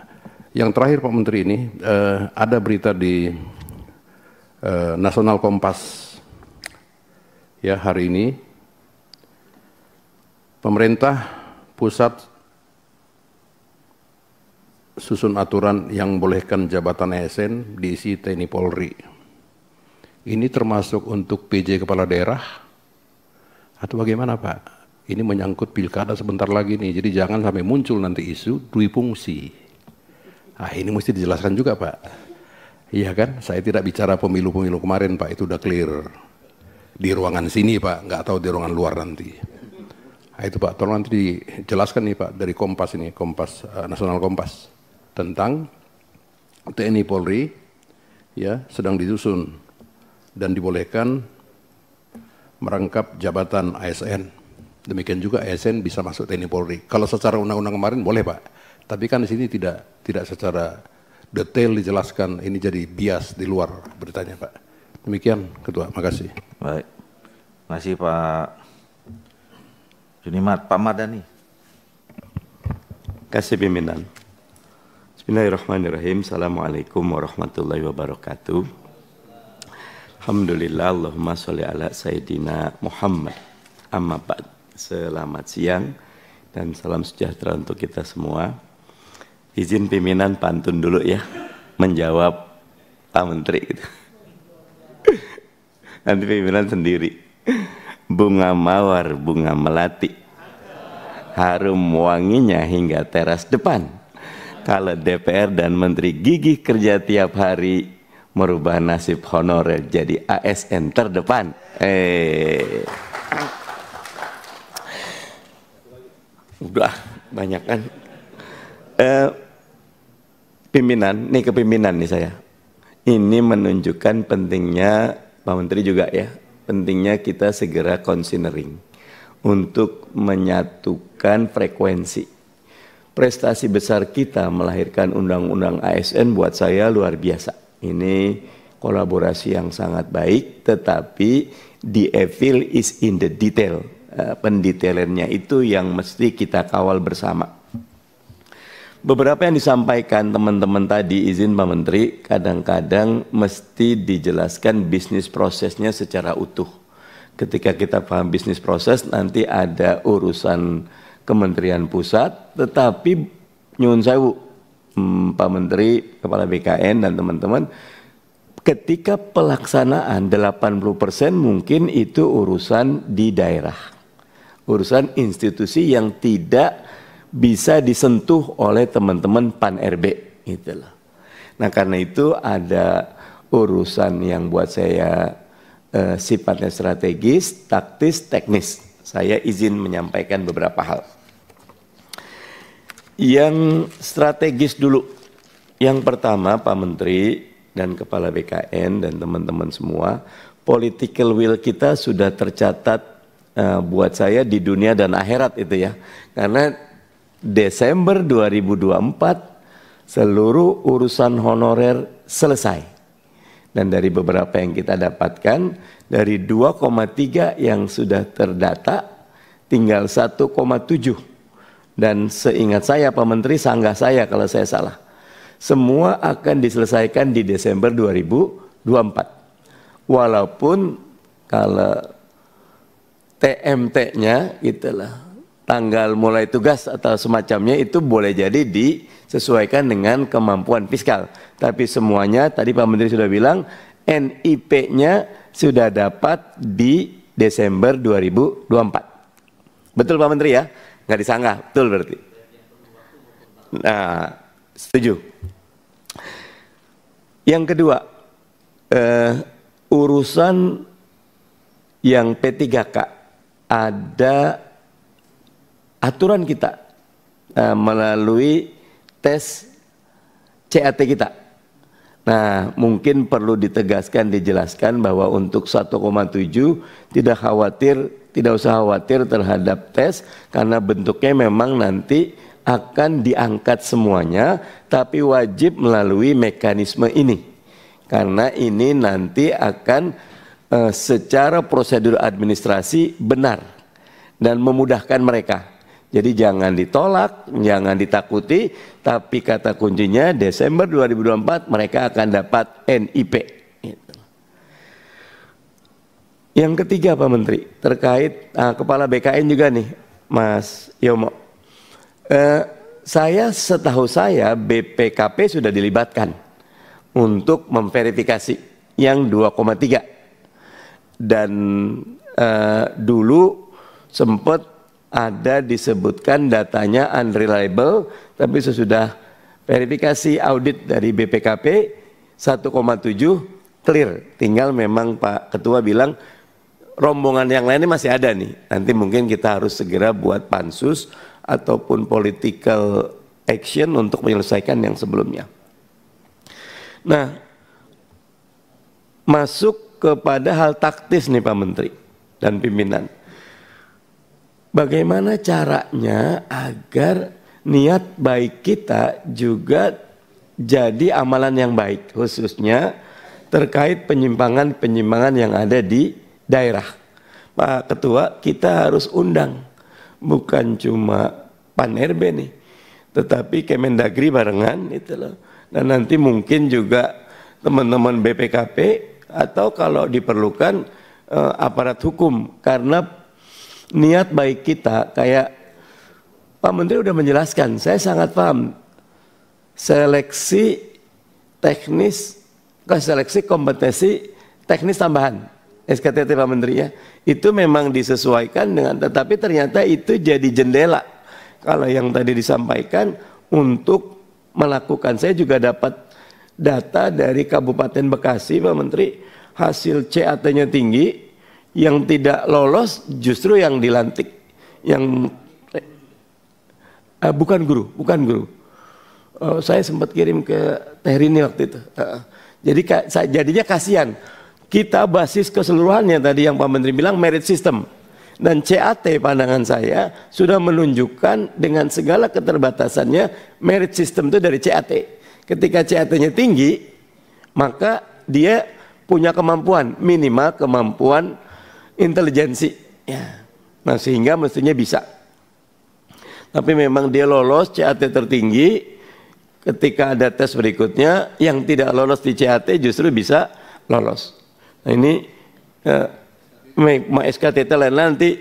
yang terakhir Pak Menteri ini eh, ada berita di eh, Nasional Kompas ya hari ini pemerintah pusat susun aturan yang bolehkan jabatan ASN diisi TNI Polri. Ini termasuk untuk PJ kepala daerah atau bagaimana Pak? Ini menyangkut pilkada sebentar lagi nih, jadi jangan sampai muncul nanti isu dui fungsi. Ah ini mesti dijelaskan juga Pak. Iya kan? Saya tidak bicara pemilu-pemilu kemarin Pak, itu udah clear. Di ruangan sini Pak, nggak tahu di ruangan luar nanti. Nah, itu Pak, tolong nanti dijelaskan nih Pak dari Kompas ini, Kompas uh, Nasional Kompas tentang TNI Polri ya sedang disusun dan dibolehkan merangkap jabatan ASN. Demikian juga ASN bisa masuk TNI Polri. Kalau secara undang-undang kemarin boleh, Pak. Tapi kan di sini tidak tidak secara detail dijelaskan ini jadi bias di luar beritanya, Pak. Demikian Ketua, makasih. Baik. Masih Pak Junimat, Pak Madani. Kasih pimpinan. Bismillahirrahmanirrahim. Assalamualaikum warahmatullahi wabarakatuh. Alhamdulillah, Allahumma sholli ala Sayyidina Muhammad. Amma ba'd. Selamat siang dan salam sejahtera untuk kita semua. Izin pimpinan pantun dulu ya, menjawab Pak Menteri. Nanti pimpinan sendiri. Bunga mawar, bunga melati. Harum wanginya hingga teras depan kalau DPR dan Menteri gigih kerja tiap hari merubah nasib honorer jadi ASN terdepan. Eh. Udah banyak kan. Eh, pimpinan, nih kepimpinan nih saya. Ini menunjukkan pentingnya Pak Menteri juga ya, pentingnya kita segera considering untuk menyatukan frekuensi prestasi besar kita melahirkan undang-undang ASN buat saya luar biasa. Ini kolaborasi yang sangat baik, tetapi the evil is in the detail. Eh, pendetailannya itu yang mesti kita kawal bersama. Beberapa yang disampaikan teman-teman tadi, izin Pak Menteri, kadang-kadang mesti dijelaskan bisnis prosesnya secara utuh. Ketika kita paham bisnis proses, nanti ada urusan Kementerian Pusat, tetapi nyun sewu hmm, Pak Menteri, Kepala BKN dan teman-teman ketika pelaksanaan 80% mungkin itu urusan di daerah. Urusan institusi yang tidak bisa disentuh oleh teman-teman Pan RB gitu loh. Nah, karena itu ada urusan yang buat saya eh, sifatnya strategis, taktis, teknis. Saya izin menyampaikan beberapa hal. Yang strategis dulu. Yang pertama Pak Menteri dan Kepala BKN dan teman-teman semua, political will kita sudah tercatat uh, buat saya di dunia dan akhirat itu ya. Karena Desember 2024 seluruh urusan honorer selesai. Dan dari beberapa yang kita dapatkan, dari 2,3 yang sudah terdata, tinggal 1,7 dan seingat saya Pak Menteri, sanggah saya kalau saya salah. Semua akan diselesaikan di Desember 2024. Walaupun kalau TMT-nya itulah tanggal mulai tugas atau semacamnya itu boleh jadi disesuaikan dengan kemampuan fiskal. Tapi semuanya tadi Pak Menteri sudah bilang NIP-nya sudah dapat di Desember 2024. Betul Pak Menteri ya? nggak disanggah, betul berarti. Nah, setuju. Yang kedua, eh, urusan yang P3K ada aturan kita eh, melalui tes CAT kita Nah, mungkin perlu ditegaskan, dijelaskan bahwa untuk 1,7 tidak khawatir, tidak usah khawatir terhadap tes karena bentuknya memang nanti akan diangkat semuanya tapi wajib melalui mekanisme ini. Karena ini nanti akan e, secara prosedur administrasi benar dan memudahkan mereka jadi jangan ditolak, jangan ditakuti, tapi kata kuncinya Desember 2024 mereka akan dapat NIP. Gitu. Yang ketiga Pak Menteri, terkait uh, Kepala BKN juga nih, Mas Yomo. Uh, saya setahu saya BPKP sudah dilibatkan untuk memverifikasi yang 2,3 dan uh, dulu sempat ada disebutkan datanya unreliable, tapi sesudah verifikasi audit dari BPKP 1,7 clear. Tinggal memang Pak Ketua bilang rombongan yang lainnya masih ada nih. Nanti mungkin kita harus segera buat pansus ataupun political action untuk menyelesaikan yang sebelumnya. Nah, masuk kepada hal taktis nih Pak Menteri dan pimpinan. Bagaimana caranya agar niat baik kita juga jadi amalan yang baik, khususnya terkait penyimpangan-penyimpangan yang ada di daerah. Pak Ketua, kita harus undang bukan cuma Pan RB nih, tetapi Kemendagri barengan itu loh. Dan nanti mungkin juga teman-teman BPKP atau kalau diperlukan eh, aparat hukum karena niat baik kita kayak Pak Menteri udah menjelaskan, saya sangat paham seleksi teknis, seleksi kompetensi teknis tambahan SKTT Pak Menteri ya itu memang disesuaikan dengan tetapi ternyata itu jadi jendela kalau yang tadi disampaikan untuk melakukan saya juga dapat data dari Kabupaten Bekasi Pak Menteri hasil CAT-nya tinggi yang tidak lolos justru yang dilantik yang eh, bukan guru bukan guru uh, saya sempat kirim ke Tehrini waktu itu uh, jadi ka, jadinya kasihan kita basis keseluruhannya tadi yang Pak Menteri bilang merit system dan CAT pandangan saya sudah menunjukkan dengan segala keterbatasannya merit system itu dari CAT ketika CAT-nya tinggi maka dia punya kemampuan minimal kemampuan intelijensi. Ya. Nah sehingga mestinya bisa. Tapi memang dia lolos CAT tertinggi, ketika ada tes berikutnya yang tidak lolos di CAT justru bisa lolos. Nah ini eh, SKTT lain nanti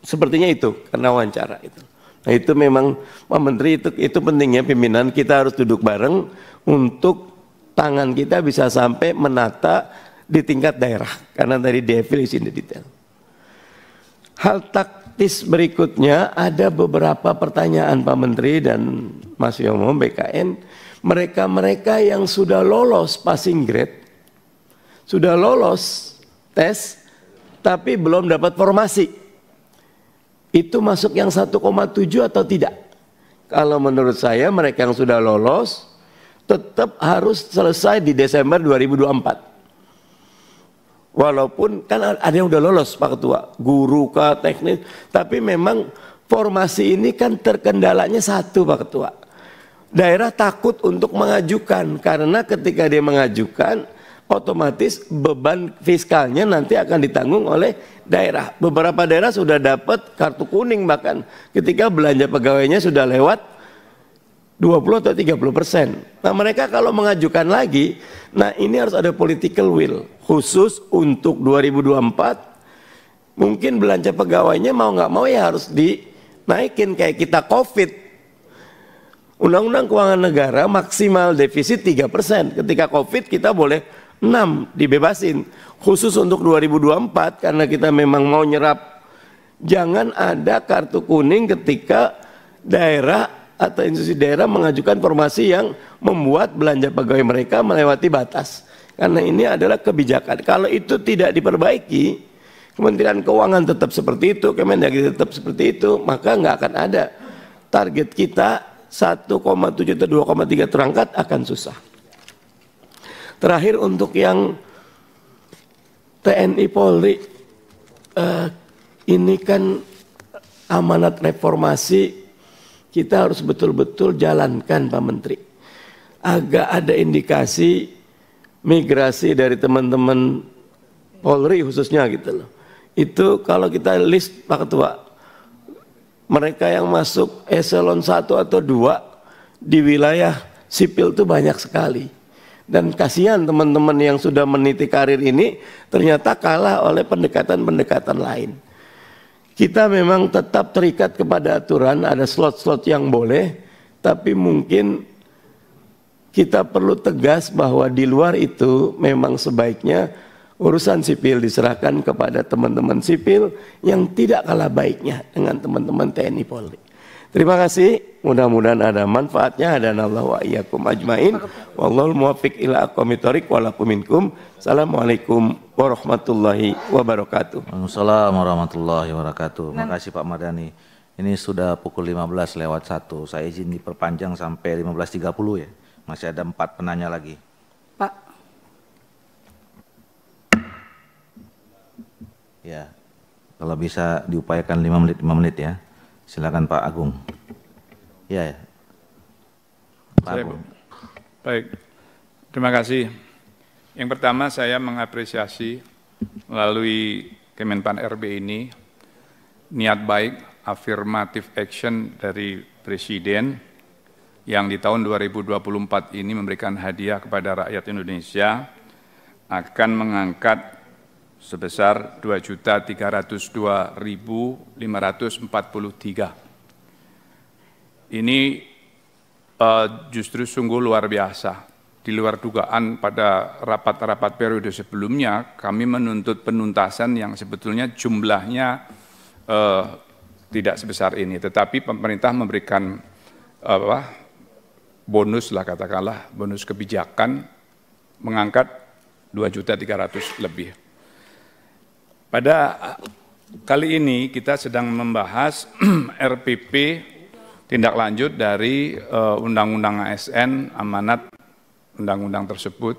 sepertinya itu karena wawancara itu. Nah itu memang Pak Menteri itu itu pentingnya pimpinan kita harus duduk bareng untuk tangan kita bisa sampai menata di tingkat daerah karena dari definisi ini detail. Hal taktis berikutnya ada beberapa pertanyaan Pak Menteri dan Mas Yomo BKN. Mereka-mereka yang sudah lolos passing grade, sudah lolos tes, tapi belum dapat formasi. Itu masuk yang 1,7 atau tidak? Kalau menurut saya mereka yang sudah lolos tetap harus selesai di Desember 2024 Walaupun kan ada yang udah lolos Pak Ketua, guru ke teknis, tapi memang formasi ini kan terkendalanya satu Pak Ketua. Daerah takut untuk mengajukan karena ketika dia mengajukan otomatis beban fiskalnya nanti akan ditanggung oleh daerah. Beberapa daerah sudah dapat kartu kuning bahkan ketika belanja pegawainya sudah lewat 20 atau 30 persen. Nah mereka kalau mengajukan lagi, nah ini harus ada political will khusus untuk 2024. Mungkin belanja pegawainya mau nggak mau ya harus dinaikin kayak kita COVID. Undang-undang keuangan negara maksimal defisit 3 persen. Ketika COVID kita boleh 6 dibebasin. Khusus untuk 2024 karena kita memang mau nyerap. Jangan ada kartu kuning ketika daerah atau institusi daerah mengajukan formasi yang membuat belanja pegawai mereka melewati batas. Karena ini adalah kebijakan. Kalau itu tidak diperbaiki, Kementerian Keuangan tetap seperti itu, Kemendagri tetap seperti itu, maka nggak akan ada target kita 1,7 atau 2,3 terangkat akan susah. Terakhir untuk yang TNI Polri, eh, ini kan amanat reformasi kita harus betul-betul jalankan Pak Menteri. Agak ada indikasi migrasi dari teman-teman Polri khususnya gitu loh. Itu kalau kita list Pak Ketua, mereka yang masuk eselon 1 atau 2 di wilayah sipil itu banyak sekali. Dan kasihan teman-teman yang sudah meniti karir ini ternyata kalah oleh pendekatan-pendekatan lain kita memang tetap terikat kepada aturan, ada slot-slot yang boleh, tapi mungkin kita perlu tegas bahwa di luar itu memang sebaiknya urusan sipil diserahkan kepada teman-teman sipil yang tidak kalah baiknya dengan teman-teman TNI Polri. Terima kasih. Mudah-mudahan ada manfaatnya. Dan Allah wa iyyakum ajmain. Wallahul muwaffiq ila aqwamit thoriq wa minkum. Assalamualaikum warahmatullahi wabarakatuh. Waalaikumsalam warahmatullahi wabarakatuh. Terima kasih Pak Mardani. Ini sudah pukul 15 lewat 1. Saya izin diperpanjang sampai 15.30 ya. Masih ada empat penanya lagi. Pak. Ya. Kalau bisa diupayakan 5 menit 5 menit ya. Silakan Pak Agung. Ya, ya. Pak Agung. Baik, terima kasih. Yang pertama saya mengapresiasi melalui Kemenpan RB ini niat baik affirmative action dari Presiden yang di tahun 2024 ini memberikan hadiah kepada rakyat Indonesia akan mengangkat sebesar 2.302.543. Ini uh, justru sungguh luar biasa. Di luar dugaan pada rapat-rapat periode sebelumnya, kami menuntut penuntasan yang sebetulnya jumlahnya uh, tidak sebesar ini. Tetapi pemerintah memberikan eh, apa, bonus lah katakanlah, bonus kebijakan mengangkat 2.300 lebih. Pada eh, kali ini kita sedang membahas RPP [CLEARS THROAT] tindak lanjut dari eh, Undang-Undang ASN amanat undang-undang tersebut.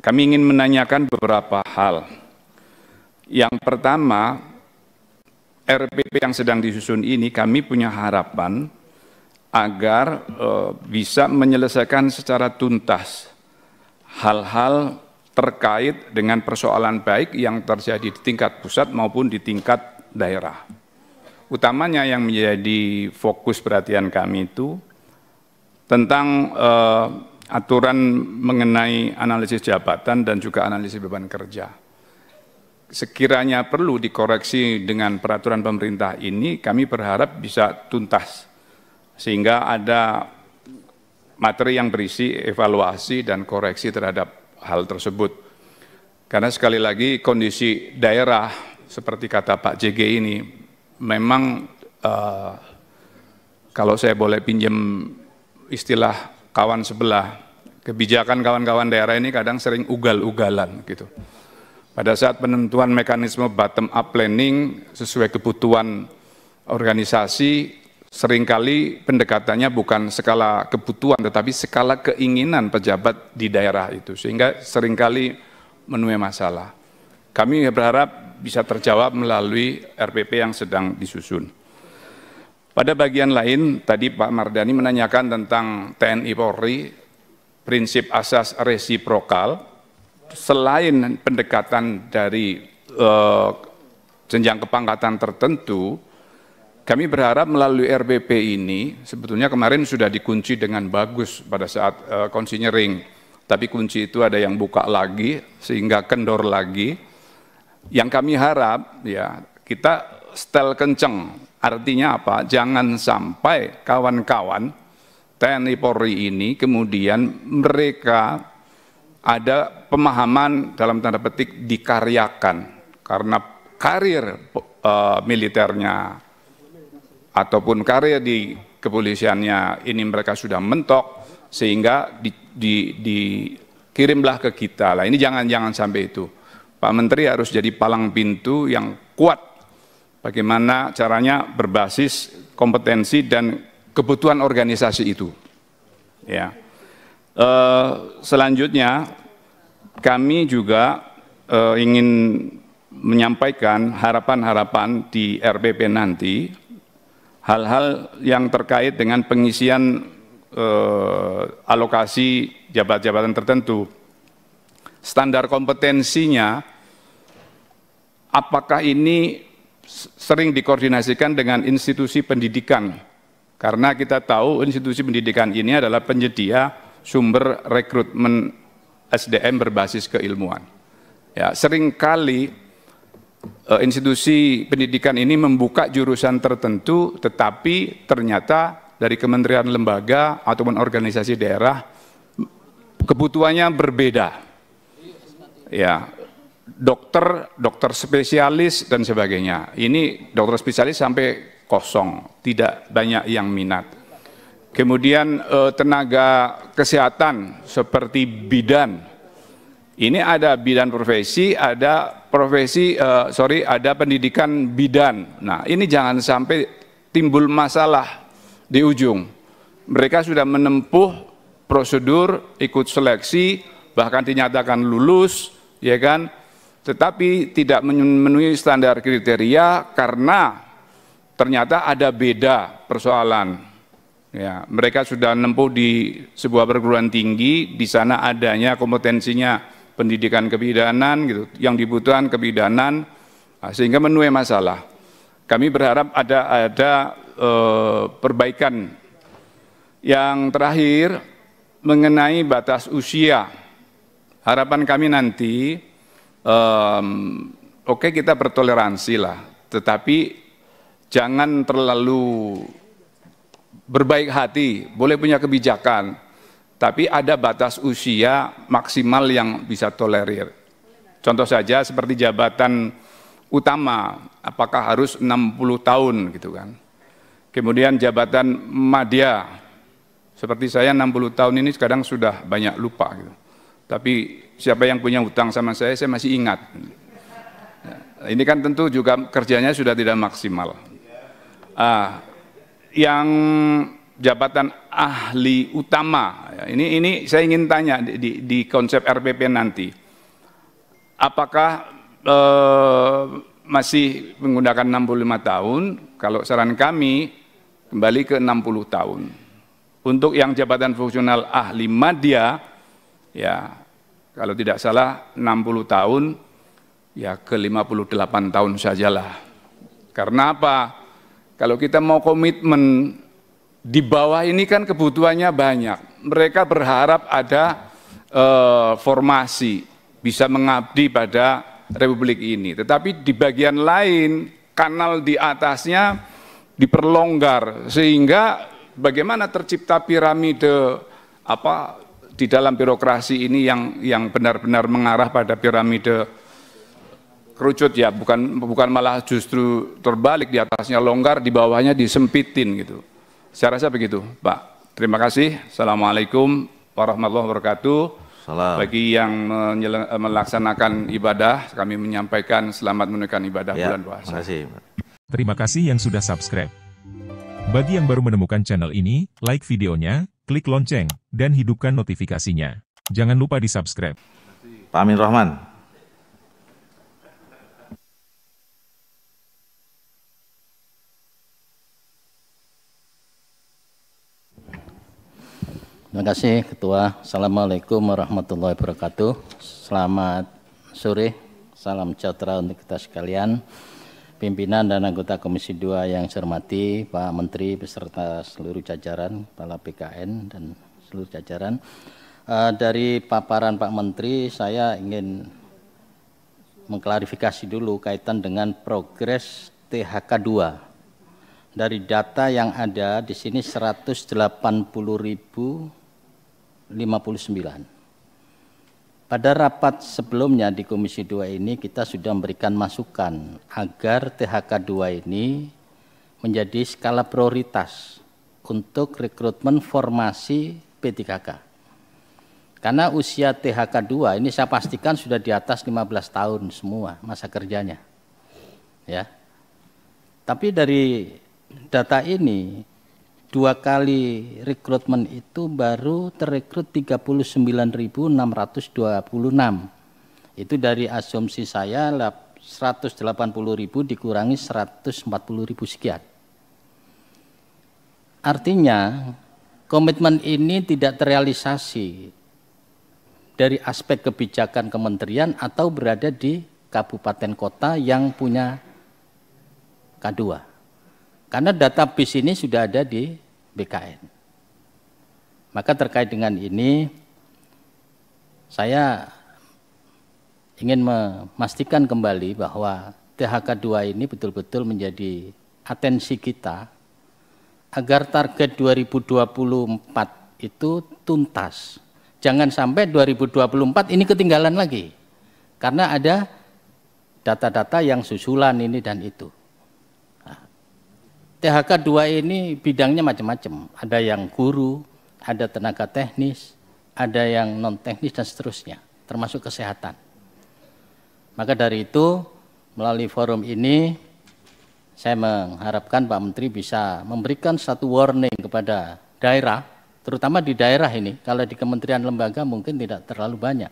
Kami ingin menanyakan beberapa hal. Yang pertama, RPP yang sedang disusun ini kami punya harapan agar uh, bisa menyelesaikan secara tuntas hal-hal terkait dengan persoalan baik yang terjadi di tingkat pusat maupun di tingkat daerah. Utamanya yang menjadi fokus perhatian kami itu tentang eh, aturan mengenai analisis jabatan dan juga analisis beban kerja. Sekiranya perlu dikoreksi dengan peraturan pemerintah ini, kami berharap bisa tuntas sehingga ada materi yang berisi evaluasi dan koreksi terhadap hal tersebut. Karena sekali lagi kondisi daerah seperti kata Pak JG ini memang uh, kalau saya boleh pinjam istilah kawan sebelah, kebijakan kawan-kawan daerah ini kadang sering ugal-ugalan gitu. Pada saat penentuan mekanisme bottom up planning sesuai kebutuhan organisasi seringkali pendekatannya bukan skala kebutuhan tetapi skala keinginan pejabat di daerah itu sehingga seringkali menuai masalah. Kami berharap bisa terjawab melalui RPP yang sedang disusun. Pada bagian lain, tadi Pak Mardani menanyakan tentang TNI Polri, prinsip asas resiprokal, selain pendekatan dari uh, jenjang kepangkatan tertentu, kami berharap melalui RBP ini, sebetulnya kemarin sudah dikunci dengan bagus pada saat uh, eh, konsinyering, tapi kunci itu ada yang buka lagi, sehingga kendor lagi. Yang kami harap, ya kita setel kenceng, artinya apa? Jangan sampai kawan-kawan TNI Polri ini kemudian mereka ada pemahaman dalam tanda petik dikaryakan, karena karir uh, militernya ataupun karya di kepolisiannya ini mereka sudah mentok sehingga di, di, dikirimlah ke kita lah ini jangan jangan sampai itu Pak Menteri harus jadi palang pintu yang kuat bagaimana caranya berbasis kompetensi dan kebutuhan organisasi itu ya uh, selanjutnya kami juga uh, ingin menyampaikan harapan-harapan di RPP nanti hal-hal yang terkait dengan pengisian eh, alokasi jabatan jabatan tertentu. Standar kompetensinya, apakah ini sering dikoordinasikan dengan institusi pendidikan? Karena kita tahu institusi pendidikan ini adalah penyedia sumber rekrutmen SDM berbasis keilmuan. Ya, seringkali Eh, institusi pendidikan ini membuka jurusan tertentu, tetapi ternyata dari kementerian lembaga ataupun organisasi daerah kebutuhannya berbeda. Ya, dokter, dokter spesialis dan sebagainya. Ini dokter spesialis sampai kosong, tidak banyak yang minat. Kemudian eh, tenaga kesehatan seperti bidan, ini ada bidan profesi, ada profesi, uh, sorry, ada pendidikan bidan. Nah, ini jangan sampai timbul masalah di ujung. Mereka sudah menempuh prosedur, ikut seleksi, bahkan dinyatakan lulus, ya kan? Tetapi tidak memenuhi standar kriteria karena ternyata ada beda persoalan. Ya, mereka sudah menempuh di sebuah perguruan tinggi, di sana adanya kompetensinya pendidikan kebidanan gitu, yang dibutuhkan kebidanan nah, sehingga menuai masalah. Kami berharap ada ada uh, perbaikan. Yang terakhir mengenai batas usia. Harapan kami nanti um, oke okay, kita bertoleransi lah, tetapi jangan terlalu berbaik hati, boleh punya kebijakan, tapi ada batas usia maksimal yang bisa tolerir. Contoh saja seperti jabatan utama, apakah harus 60 tahun gitu kan. Kemudian jabatan madya, seperti saya 60 tahun ini sekarang sudah banyak lupa gitu. Tapi siapa yang punya utang sama saya, saya masih ingat. Ya, ini kan tentu juga kerjanya sudah tidak maksimal. Ah, yang jabatan ahli utama. Ya, ini ini saya ingin tanya di, di, di konsep RPP nanti. Apakah eh, masih menggunakan 65 tahun? Kalau saran kami kembali ke 60 tahun. Untuk yang jabatan fungsional ahli madya ya kalau tidak salah 60 tahun ya ke 58 tahun sajalah. Karena apa? Kalau kita mau komitmen di bawah ini kan kebutuhannya banyak. Mereka berharap ada e, formasi bisa mengabdi pada republik ini. Tetapi di bagian lain kanal di atasnya diperlonggar sehingga bagaimana tercipta piramide apa di dalam birokrasi ini yang yang benar-benar mengarah pada piramide kerucut ya bukan bukan malah justru terbalik di atasnya longgar di bawahnya disempitin gitu. Saya rasa begitu, Pak. Terima kasih. Assalamualaikum warahmatullahi wabarakatuh. Salam. Bagi yang eh, melaksanakan ibadah, kami menyampaikan selamat menunaikan ibadah ya, bulan puasa. Terima kasih. Terima kasih yang sudah subscribe. Bagi yang baru menemukan channel ini, like videonya, klik lonceng, dan hidupkan notifikasinya. Jangan lupa di-subscribe. Pak Amin Rahman. Terima kasih Ketua. Assalamualaikum warahmatullahi wabarakatuh. Selamat sore. Salam sejahtera untuk kita sekalian. Pimpinan dan anggota Komisi 2 yang saya hormati, Pak Menteri beserta seluruh jajaran, kepala BKN dan seluruh jajaran. Uh, dari paparan Pak Menteri, saya ingin mengklarifikasi dulu kaitan dengan progres THK 2 dari data yang ada di sini 180.000 59. Pada rapat sebelumnya di Komisi 2 ini kita sudah memberikan masukan agar THK 2 ini menjadi skala prioritas untuk rekrutmen formasi P3K. Karena usia THK 2 ini saya pastikan sudah di atas 15 tahun semua masa kerjanya. Ya. Tapi dari data ini dua kali rekrutmen itu baru terekrut 39.626. Itu dari asumsi saya 180.000 dikurangi 140.000 sekian. Artinya komitmen ini tidak terrealisasi dari aspek kebijakan kementerian atau berada di kabupaten kota yang punya K2. Karena database ini sudah ada di BKN. Maka terkait dengan ini, saya ingin memastikan kembali bahwa THK2 ini betul-betul menjadi atensi kita agar target 2024 itu tuntas. Jangan sampai 2024 ini ketinggalan lagi. Karena ada data-data yang susulan ini dan itu. THK 2 ini bidangnya macam-macam. Ada yang guru, ada tenaga teknis, ada yang non teknis dan seterusnya, termasuk kesehatan. Maka dari itu melalui forum ini saya mengharapkan Pak Menteri bisa memberikan satu warning kepada daerah, terutama di daerah ini. Kalau di kementerian lembaga mungkin tidak terlalu banyak.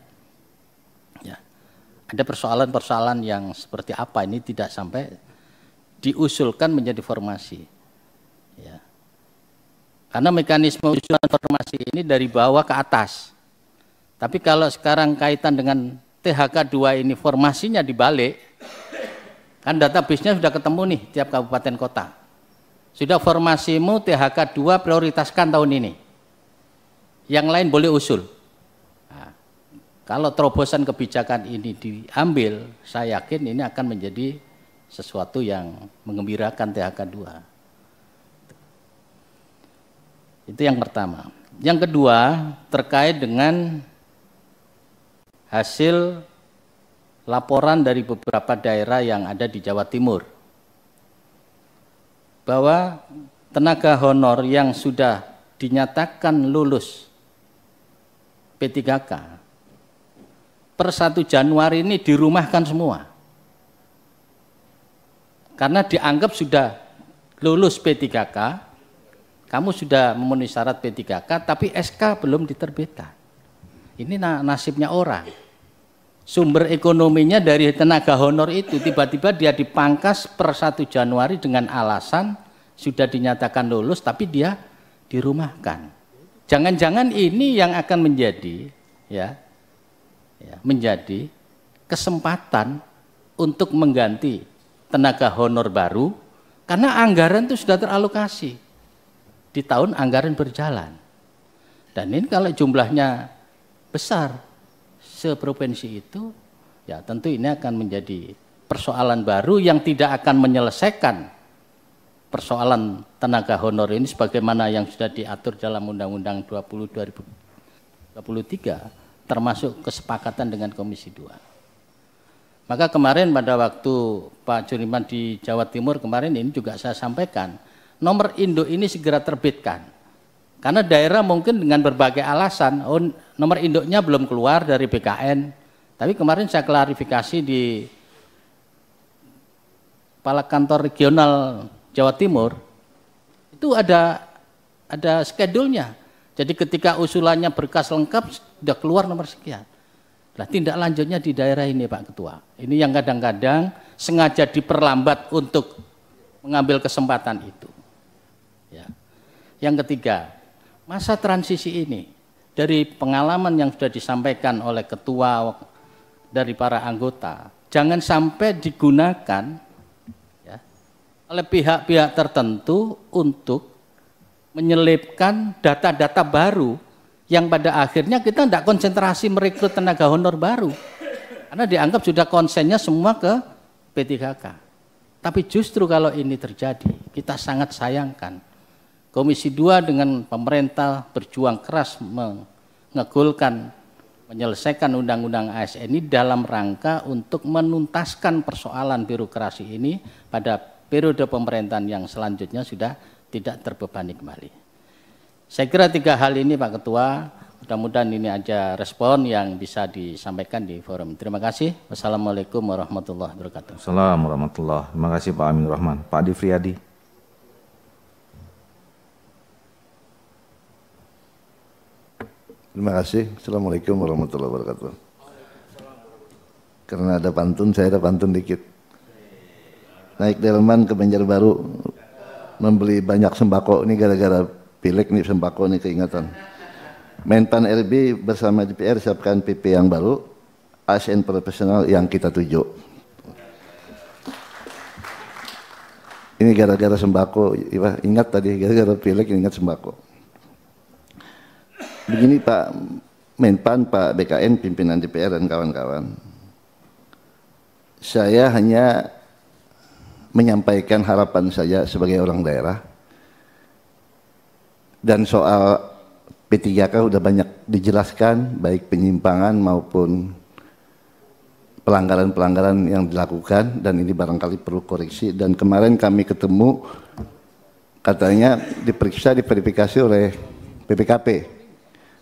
Ya. Ada persoalan-persoalan yang seperti apa ini tidak sampai diusulkan menjadi formasi. Ya. Karena mekanisme usulan formasi ini dari bawah ke atas. Tapi kalau sekarang kaitan dengan THK2 ini formasinya dibalik, kan database-nya sudah ketemu nih tiap kabupaten kota. Sudah formasimu THK2 prioritaskan tahun ini. Yang lain boleh usul. Nah, kalau terobosan kebijakan ini diambil, saya yakin ini akan menjadi sesuatu yang mengembirakan THK2. Itu yang pertama. Yang kedua, terkait dengan hasil laporan dari beberapa daerah yang ada di Jawa Timur bahwa tenaga honor yang sudah dinyatakan lulus P3K per 1 Januari ini dirumahkan semua. Karena dianggap sudah lulus P3K, kamu sudah memenuhi syarat P3K, tapi SK belum diterbitkan. Ini nasibnya orang. Sumber ekonominya dari tenaga honor itu tiba-tiba dia dipangkas per 1 Januari dengan alasan sudah dinyatakan lulus tapi dia dirumahkan. Jangan-jangan ini yang akan menjadi ya, ya menjadi kesempatan untuk mengganti tenaga honor baru karena anggaran itu sudah teralokasi di tahun anggaran berjalan. Dan ini kalau jumlahnya besar seprovinsi itu, ya tentu ini akan menjadi persoalan baru yang tidak akan menyelesaikan persoalan tenaga honor ini sebagaimana yang sudah diatur dalam Undang-Undang 20 2023 termasuk kesepakatan dengan Komisi 2. Maka kemarin pada waktu Pak Juriman di Jawa Timur kemarin ini juga saya sampaikan, nomor induk ini segera terbitkan. Karena daerah mungkin dengan berbagai alasan, oh, nomor induknya belum keluar dari BKN. Tapi kemarin saya klarifikasi di Kepala Kantor Regional Jawa Timur, itu ada ada skedulnya. Jadi ketika usulannya berkas lengkap sudah keluar nomor sekian. Nah, tindak lanjutnya di daerah ini Pak Ketua. Ini yang kadang-kadang sengaja diperlambat untuk mengambil kesempatan itu. Ya. Yang ketiga, masa transisi ini dari pengalaman yang sudah disampaikan oleh ketua dari para anggota, jangan sampai digunakan ya, oleh pihak-pihak tertentu untuk menyelipkan data-data baru yang pada akhirnya kita tidak konsentrasi merekrut tenaga honor baru karena dianggap sudah konsennya semua ke P3K. Tapi justru kalau ini terjadi, kita sangat sayangkan. Komisi 2 dengan pemerintah berjuang keras mengegulkan menyelesaikan undang-undang ASN ini dalam rangka untuk menuntaskan persoalan birokrasi ini pada periode pemerintahan yang selanjutnya sudah tidak terbebani kembali. Saya kira tiga hal ini Pak Ketua, mudah-mudahan ini aja respon yang bisa disampaikan di forum. Terima kasih. Wassalamualaikum warahmatullahi wabarakatuh. Assalamualaikum warahmatullahi Terima kasih Pak Amin Rahman. Pak Adi Friadi. Terima kasih. Assalamualaikum warahmatullahi wabarakatuh. Karena ada pantun, saya ada pantun dikit. Naik delman ke Banjarbaru, membeli banyak sembako ini gara-gara Pilek nih sembako nih keingatan. Mentan RB bersama DPR siapkan PP yang baru, ASN profesional yang kita tuju. Ini gara-gara sembako, ingat tadi gara-gara pilek ingat sembako. Begini Pak Menpan, Pak BKN, pimpinan DPR dan kawan-kawan. Saya hanya menyampaikan harapan saya sebagai orang daerah dan soal P3K sudah banyak dijelaskan, baik penyimpangan maupun pelanggaran-pelanggaran yang dilakukan, dan ini barangkali perlu koreksi. Dan kemarin kami ketemu, katanya diperiksa, diverifikasi oleh BPKP.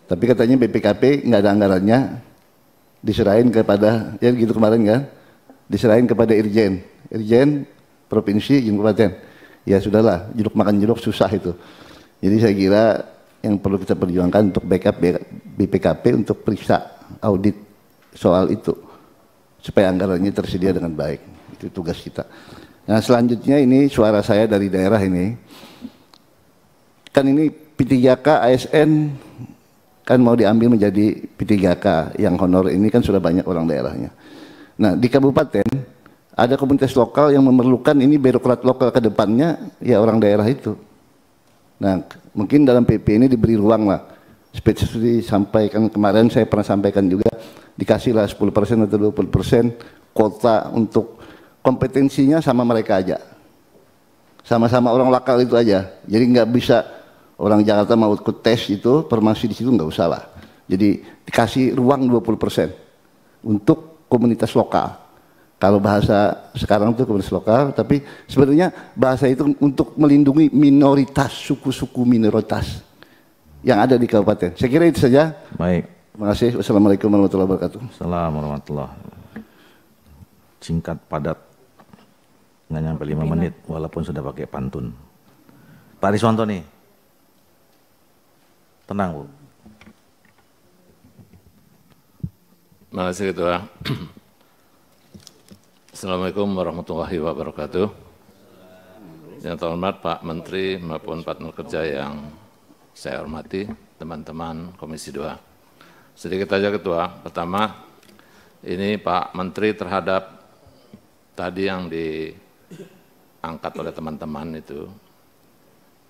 Tapi katanya BPKP nggak ada anggarannya, diserahin kepada, ya gitu kemarin kan, diserahin kepada Irjen. Irjen, Provinsi, Kabupaten. Ya sudahlah, jeruk makan jeruk susah itu. Jadi saya kira yang perlu kita perjuangkan untuk backup BPKP untuk periksa audit soal itu supaya anggarannya tersedia dengan baik. Itu tugas kita. Nah, selanjutnya ini suara saya dari daerah ini. Kan ini P3K ASN kan mau diambil menjadi P3K yang honor ini kan sudah banyak orang daerahnya. Nah, di kabupaten ada komunitas lokal yang memerlukan ini birokrat lokal ke depannya ya orang daerah itu Nah, mungkin dalam PP ini diberi ruang lah. Seperti disampaikan kemarin saya pernah sampaikan juga, dikasihlah 10% atau 20% kuota untuk kompetensinya sama mereka aja. Sama-sama orang lokal itu aja. Jadi nggak bisa orang Jakarta mau ikut tes itu, formasi di situ nggak usah lah. Jadi dikasih ruang 20% untuk komunitas lokal kalau bahasa sekarang itu komunitas lokal, tapi sebenarnya bahasa itu untuk melindungi minoritas, suku-suku minoritas yang ada di kabupaten. Saya kira itu saja. Baik. Terima kasih. Wassalamualaikum warahmatullahi wabarakatuh. Assalamualaikum warahmatullahi wabarakatuh. Singkat, padat. Nggak nyampe lima menit, walaupun sudah pakai pantun. Pak Riswanto nih. Tenang, Bu. Makasih, Ketua. [CLEARS THROAT] Assalamualaikum warahmatullahi wabarakatuh. Yang terhormat Pak Menteri maupun partner kerja yang saya hormati, teman-teman Komisi 2. Sedikit saja Ketua, pertama ini Pak Menteri terhadap tadi yang diangkat oleh teman-teman itu,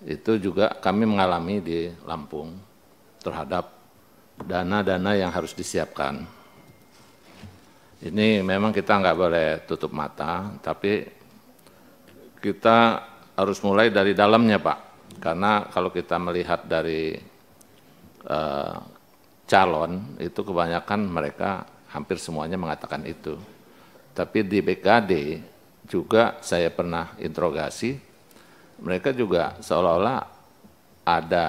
itu juga kami mengalami di Lampung terhadap dana-dana yang harus disiapkan ini memang kita nggak boleh tutup mata, tapi kita harus mulai dari dalamnya Pak. Karena kalau kita melihat dari eh, calon, itu kebanyakan mereka hampir semuanya mengatakan itu. Tapi di BKD juga saya pernah interogasi, mereka juga seolah-olah ada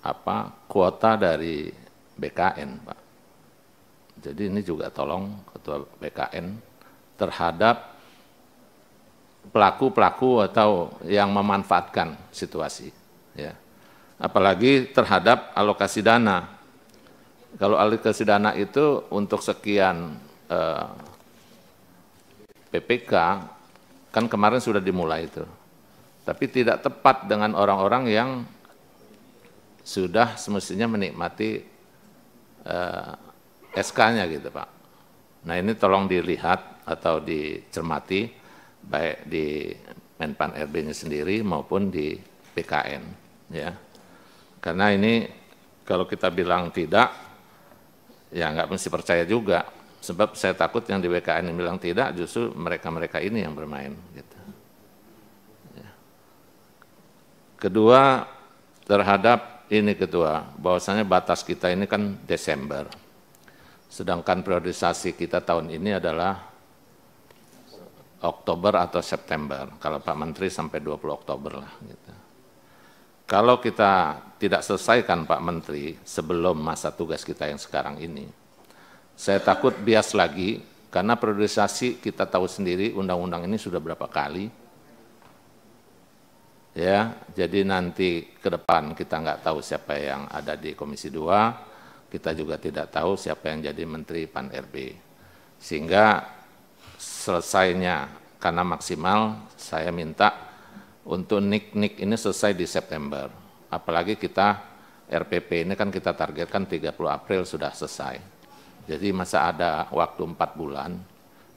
apa kuota dari BKN, Pak. Jadi ini juga tolong Ketua BKN terhadap pelaku-pelaku atau yang memanfaatkan situasi. Ya. Apalagi terhadap alokasi dana. Kalau alokasi dana itu untuk sekian eh, PPK, kan kemarin sudah dimulai itu. Tapi tidak tepat dengan orang-orang yang sudah semestinya menikmati eh, SK-nya gitu Pak. Nah ini tolong dilihat atau dicermati baik di Menpan RB-nya sendiri maupun di PKN ya. Karena ini kalau kita bilang tidak ya nggak mesti percaya juga sebab saya takut yang di WKN yang bilang tidak justru mereka-mereka ini yang bermain gitu. Ya. Kedua terhadap ini ketua bahwasanya batas kita ini kan Desember Sedangkan priorisasi kita tahun ini adalah Oktober atau September. Kalau Pak Menteri sampai 20 Oktober lah. Gitu. Kalau kita tidak selesaikan Pak Menteri sebelum masa tugas kita yang sekarang ini, saya takut bias lagi karena priorisasi kita tahu sendiri undang-undang ini sudah berapa kali. Ya, jadi nanti ke depan kita nggak tahu siapa yang ada di Komisi 2, kita juga tidak tahu siapa yang jadi menteri Pan RB. Sehingga selesainya karena maksimal saya minta untuk nik-nik ini selesai di September. Apalagi kita RPP ini kan kita targetkan 30 April sudah selesai. Jadi masa ada waktu 4 bulan.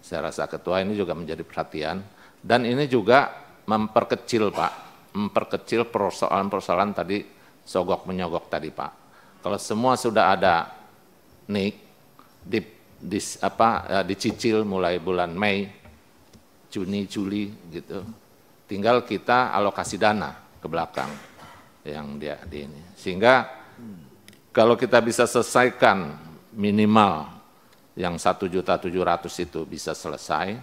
Saya rasa ketua ini juga menjadi perhatian dan ini juga memperkecil Pak, memperkecil persoalan-persoalan tadi sogok menyogok tadi Pak. Kalau semua sudah ada nik di, di apa ya, dicicil mulai bulan Mei, Juni, Juli gitu. Tinggal kita alokasi dana ke belakang yang dia di ini. Sehingga kalau kita bisa selesaikan minimal yang satu juta tujuh ratus itu bisa selesai,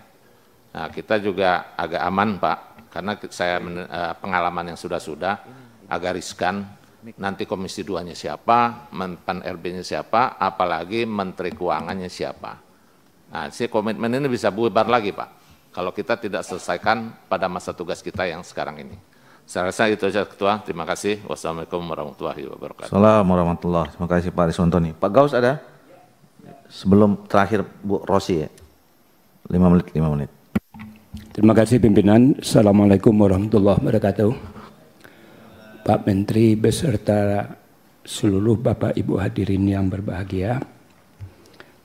nah kita juga agak aman Pak, karena saya eh, pengalaman yang sudah-sudah agak riskan nanti komisi 2-nya siapa, Menpan RB-nya siapa, apalagi Menteri Keuangannya siapa. Nah, si komitmen ini bisa bubar lagi, Pak, kalau kita tidak selesaikan pada masa tugas kita yang sekarang ini. Saya rasa itu saja Ketua. Terima kasih. Wassalamualaikum warahmatullahi wabarakatuh. Assalamualaikum warahmatullahi Terima kasih Pak Riswontoni. Pak Gaus ada? Sebelum terakhir Bu Rosi ya. 5 menit, 5 menit. Terima kasih pimpinan. Assalamualaikum warahmatullahi wabarakatuh. Pak Menteri beserta seluruh Bapak Ibu hadirin yang berbahagia,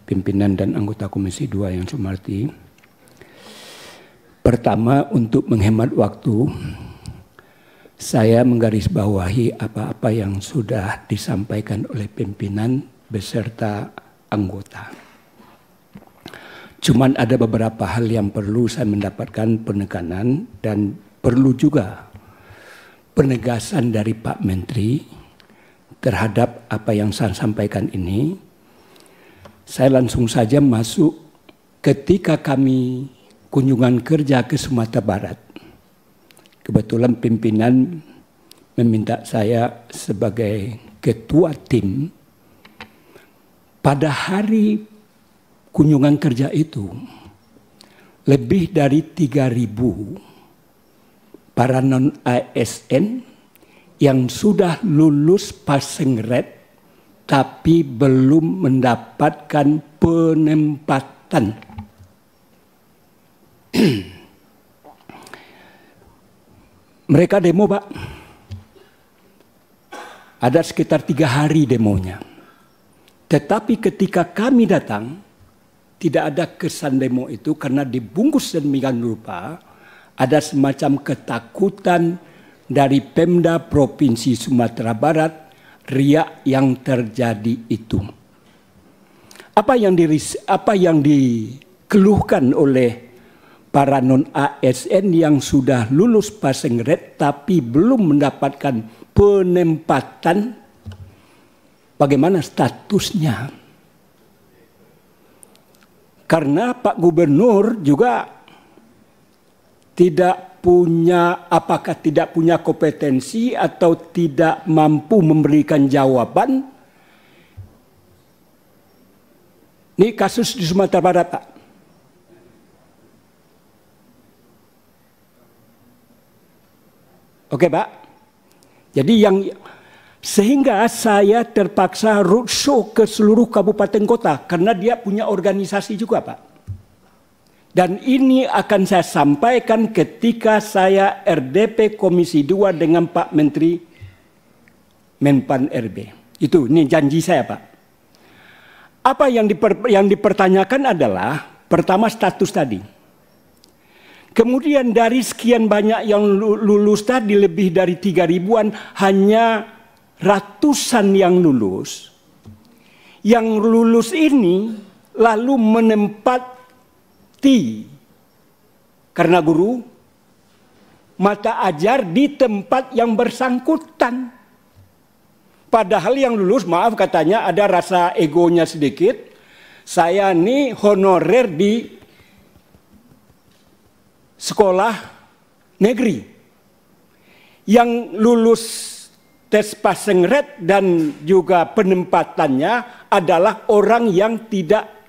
pimpinan dan anggota Komisi 2 yang saya Pertama untuk menghemat waktu, saya menggarisbawahi apa-apa yang sudah disampaikan oleh pimpinan beserta anggota. Cuman ada beberapa hal yang perlu saya mendapatkan penekanan dan perlu juga penegasan dari Pak Menteri terhadap apa yang saya sampaikan ini, saya langsung saja masuk ketika kami kunjungan kerja ke Sumatera Barat. Kebetulan pimpinan meminta saya sebagai ketua tim pada hari kunjungan kerja itu lebih dari 3000 para non ASN yang sudah lulus passing grade tapi belum mendapatkan penempatan. [CLEARS THROAT] Mereka demo, Pak. Ada sekitar tiga hari demonya. Tetapi ketika kami datang, tidak ada kesan demo itu karena dibungkus dan demikian rupa ada semacam ketakutan dari Pemda Provinsi Sumatera Barat riak yang terjadi itu. Apa yang di, apa yang dikeluhkan oleh para non ASN yang sudah lulus passing grade tapi belum mendapatkan penempatan bagaimana statusnya? Karena Pak Gubernur juga tidak punya apakah tidak punya kompetensi atau tidak mampu memberikan jawaban. Ini kasus di Sumatera Barat, Pak. Oke, Pak. Jadi yang sehingga saya terpaksa roadshow ke seluruh kabupaten kota karena dia punya organisasi juga, Pak. Dan ini akan saya sampaikan ketika saya RDP Komisi 2 dengan Pak Menteri Menpan RB. Itu ini janji saya Pak. Apa yang, diper, yang dipertanyakan adalah pertama status tadi. Kemudian dari sekian banyak yang lulus tadi lebih dari tiga ribuan hanya ratusan yang lulus. Yang lulus ini lalu menempat mesti karena guru mata ajar di tempat yang bersangkutan. Padahal yang lulus maaf katanya ada rasa egonya sedikit. Saya ini honorer di sekolah negeri. Yang lulus tes passing rate dan juga penempatannya adalah orang yang tidak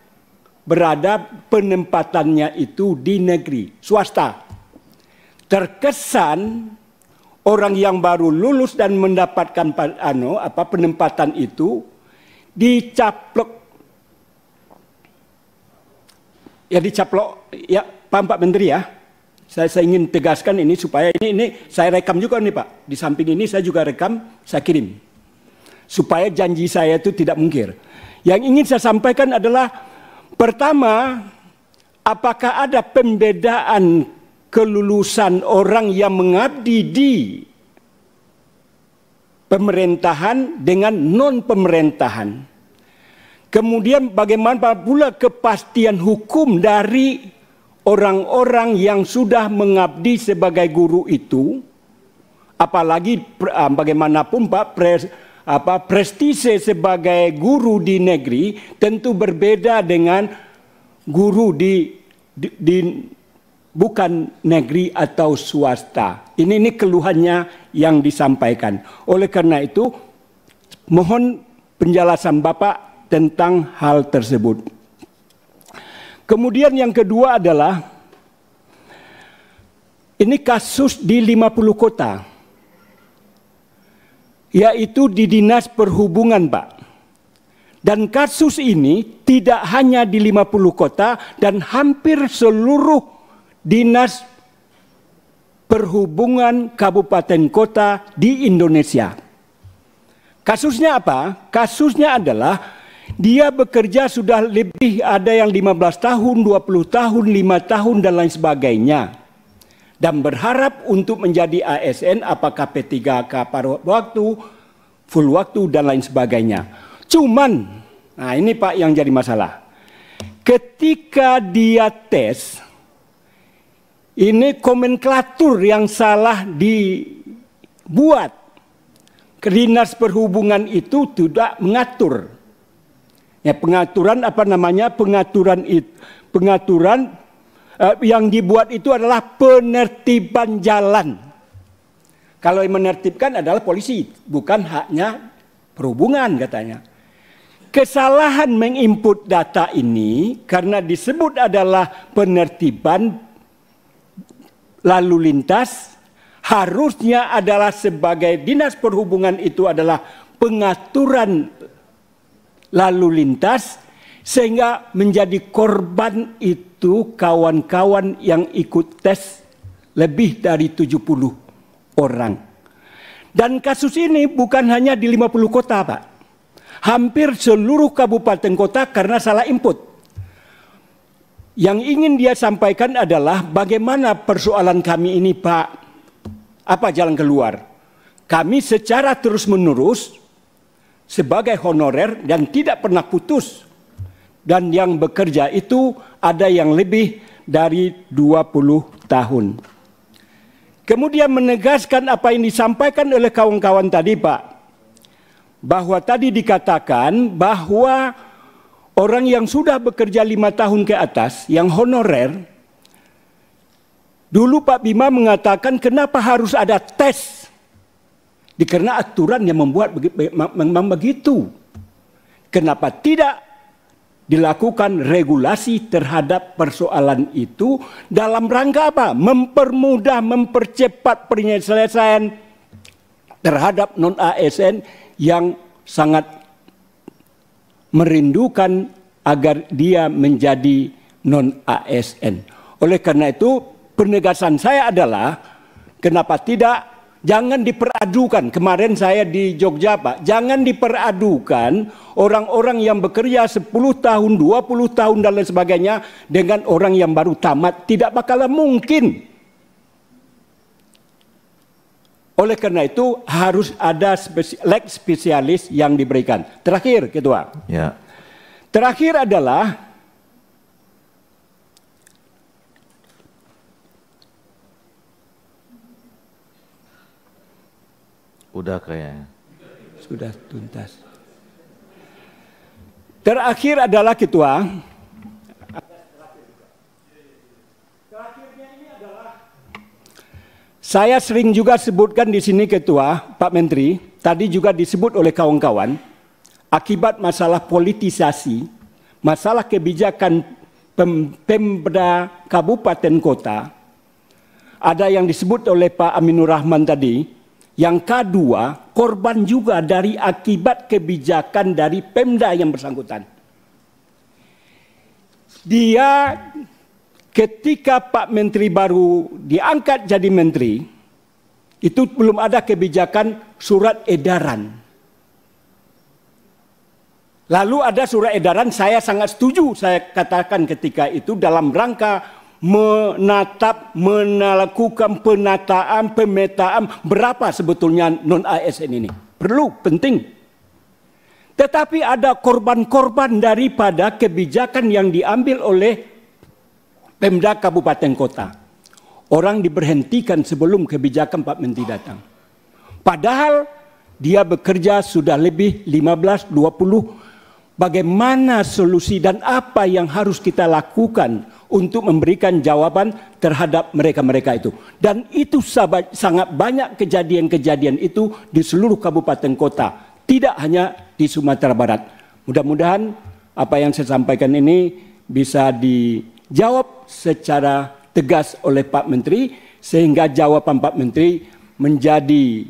berada penempatannya itu di negeri swasta. Terkesan orang yang baru lulus dan mendapatkan ano apa penempatan itu dicaplok ya dicaplok ya Pak, Pak Menteri ya saya, saya ingin tegaskan ini supaya ini ini saya rekam juga nih Pak di samping ini saya juga rekam saya kirim supaya janji saya itu tidak mungkir yang ingin saya sampaikan adalah Pertama, apakah ada pembedaan kelulusan orang yang mengabdi di pemerintahan dengan non pemerintahan? Kemudian bagaimana pula kepastian hukum dari orang-orang yang sudah mengabdi sebagai guru itu? Apalagi eh, bagaimanapun Pak Pres, apa prestise sebagai guru di negeri tentu berbeda dengan guru di di, di bukan negeri atau swasta. Ini ini keluhannya yang disampaikan. Oleh karena itu mohon penjelasan Bapak tentang hal tersebut. Kemudian yang kedua adalah ini kasus di 50 kota yaitu di Dinas Perhubungan, Pak. Dan kasus ini tidak hanya di 50 kota dan hampir seluruh dinas perhubungan kabupaten kota di Indonesia. Kasusnya apa? Kasusnya adalah dia bekerja sudah lebih ada yang 15 tahun, 20 tahun, 5 tahun dan lain sebagainya dan berharap untuk menjadi ASN apakah P3K paruh waktu, full waktu dan lain sebagainya. Cuman, nah ini Pak yang jadi masalah. Ketika dia tes, ini komenklatur yang salah dibuat. Dinas perhubungan itu tidak mengatur. Ya pengaturan apa namanya? Pengaturan itu pengaturan Eh, yang dibuat itu adalah penertiban jalan. Kalau yang menertibkan adalah polisi, bukan haknya perhubungan katanya. Kesalahan menginput data ini karena disebut adalah penertiban lalu lintas harusnya adalah sebagai dinas perhubungan itu adalah pengaturan lalu lintas sehingga menjadi korban itu kawan-kawan yang ikut tes lebih dari 70 orang. Dan kasus ini bukan hanya di 50 kota Pak. Hampir seluruh kabupaten kota karena salah input. Yang ingin dia sampaikan adalah bagaimana persoalan kami ini Pak. Apa jalan keluar? Kami secara terus menerus sebagai honorer dan tidak pernah putus dan yang bekerja itu ada yang lebih dari 20 tahun. Kemudian menegaskan apa yang disampaikan oleh kawan-kawan tadi Pak. Bahwa tadi dikatakan bahwa orang yang sudah bekerja lima tahun ke atas, yang honorer, dulu Pak Bima mengatakan kenapa harus ada tes. dikarena aturan yang membuat memang begitu. Kenapa tidak dilakukan regulasi terhadap persoalan itu dalam rangka apa? Mempermudah, mempercepat penyelesaian terhadap non ASN yang sangat merindukan agar dia menjadi non ASN. Oleh karena itu penegasan saya adalah kenapa tidak Jangan diperadukan, kemarin saya di Jogja Pak, jangan diperadukan orang-orang yang bekerja 10 tahun, 20 tahun dan lain sebagainya dengan orang yang baru tamat, tidak bakalan mungkin. Oleh karena itu harus ada spesi leg spesialis yang diberikan. Terakhir Ketua. Ya. Terakhir adalah Udah kayaknya. Sudah tuntas. Terakhir adalah ketua. saya sering juga sebutkan di sini ketua Pak Menteri, tadi juga disebut oleh kawan-kawan akibat masalah politisasi, masalah kebijakan pem Pemda kabupaten kota ada yang disebut oleh Pak Aminur Rahman tadi yang kedua, korban juga dari akibat kebijakan dari Pemda yang bersangkutan. Dia ketika Pak Menteri baru diangkat jadi menteri, itu belum ada kebijakan surat edaran. Lalu ada surat edaran, saya sangat setuju, saya katakan ketika itu dalam rangka menatap, melakukan penataan, pemetaan berapa sebetulnya non ASN ini. Perlu, penting. Tetapi ada korban-korban daripada kebijakan yang diambil oleh Pemda Kabupaten Kota. Orang diberhentikan sebelum kebijakan Pak Menteri datang. Padahal dia bekerja sudah lebih 15, 20. Bagaimana solusi dan apa yang harus kita lakukan untuk memberikan jawaban terhadap mereka-mereka itu. Dan itu sangat banyak kejadian-kejadian itu di seluruh kabupaten kota, tidak hanya di Sumatera Barat. Mudah-mudahan apa yang saya sampaikan ini bisa dijawab secara tegas oleh Pak Menteri sehingga jawaban Pak Menteri menjadi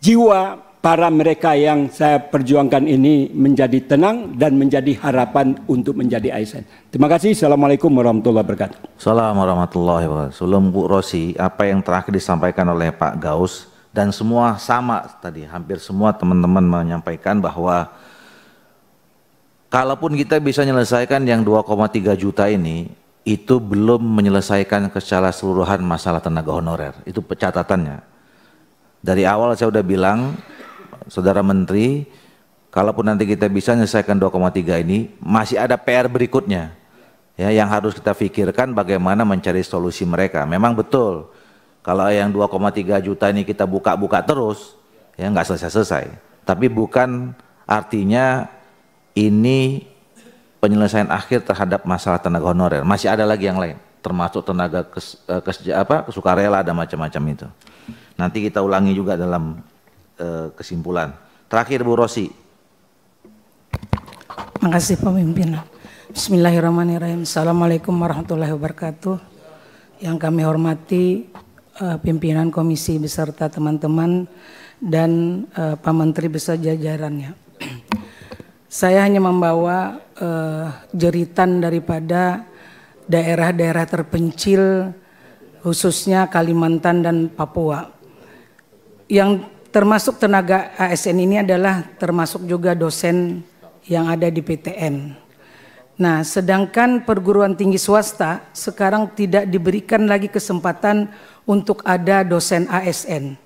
jiwa para mereka yang saya perjuangkan ini menjadi tenang dan menjadi harapan untuk menjadi ASN. Terima kasih. Assalamualaikum warahmatullahi wabarakatuh. Assalamualaikum warahmatullahi wabarakatuh. Sebelum Bu Rosi, apa yang terakhir disampaikan oleh Pak Gaus dan semua sama tadi, hampir semua teman-teman menyampaikan bahwa kalaupun kita bisa menyelesaikan yang 2,3 juta ini, itu belum menyelesaikan secara seluruhan masalah tenaga honorer. Itu pencatatannya Dari awal saya sudah bilang Saudara Menteri, kalaupun nanti kita bisa menyelesaikan 2,3 ini, masih ada PR berikutnya ya yang harus kita pikirkan bagaimana mencari solusi mereka. Memang betul kalau yang 2,3 juta ini kita buka-buka terus ya nggak selesai-selesai. Tapi bukan artinya ini penyelesaian akhir terhadap masalah tenaga honorer. Masih ada lagi yang lain, termasuk tenaga kes, eh, kes apa kesukarela dan macam-macam itu. Nanti kita ulangi juga dalam Eh, kesimpulan. Terakhir Bu Rosi. Terima kasih pemimpin. Bismillahirrahmanirrahim. Assalamualaikum warahmatullahi wabarakatuh. Yang kami hormati eh, pimpinan komisi beserta teman-teman dan eh, Pak Menteri beserta jajarannya. [CLEARS THROAT] Saya hanya membawa eh, jeritan daripada daerah-daerah terpencil khususnya Kalimantan dan Papua. Yang termasuk tenaga ASN ini adalah termasuk juga dosen yang ada di PTN. Nah, sedangkan perguruan tinggi swasta sekarang tidak diberikan lagi kesempatan untuk ada dosen ASN.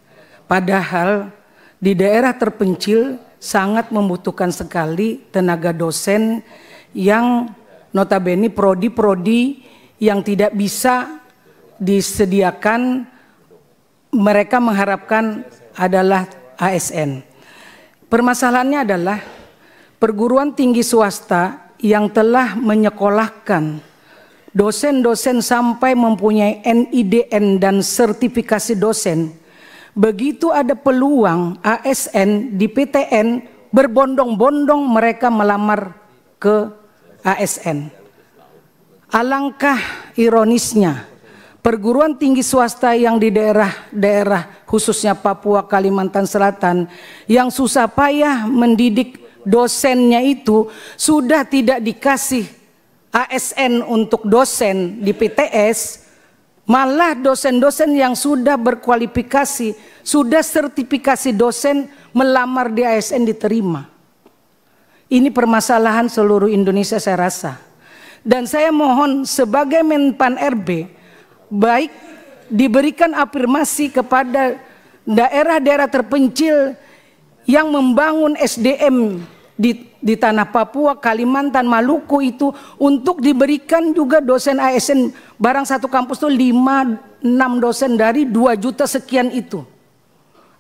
Padahal di daerah terpencil sangat membutuhkan sekali tenaga dosen yang notabene prodi-prodi yang tidak bisa disediakan mereka mengharapkan adalah ASN. Permasalahannya adalah perguruan tinggi swasta yang telah menyekolahkan dosen-dosen sampai mempunyai NIDN dan sertifikasi dosen. Begitu ada peluang ASN di PTN berbondong-bondong mereka melamar ke ASN. Alangkah ironisnya perguruan tinggi swasta yang di daerah-daerah khususnya Papua Kalimantan Selatan yang susah payah mendidik dosennya itu sudah tidak dikasih ASN untuk dosen di PTS malah dosen-dosen yang sudah berkualifikasi sudah sertifikasi dosen melamar di ASN diterima ini permasalahan seluruh Indonesia saya rasa dan saya mohon sebagai Menpan RB baik diberikan afirmasi kepada daerah-daerah terpencil yang membangun SDM di, di tanah Papua, Kalimantan, Maluku itu untuk diberikan juga dosen ASN barang satu kampus itu 5 6 dosen dari 2 juta sekian itu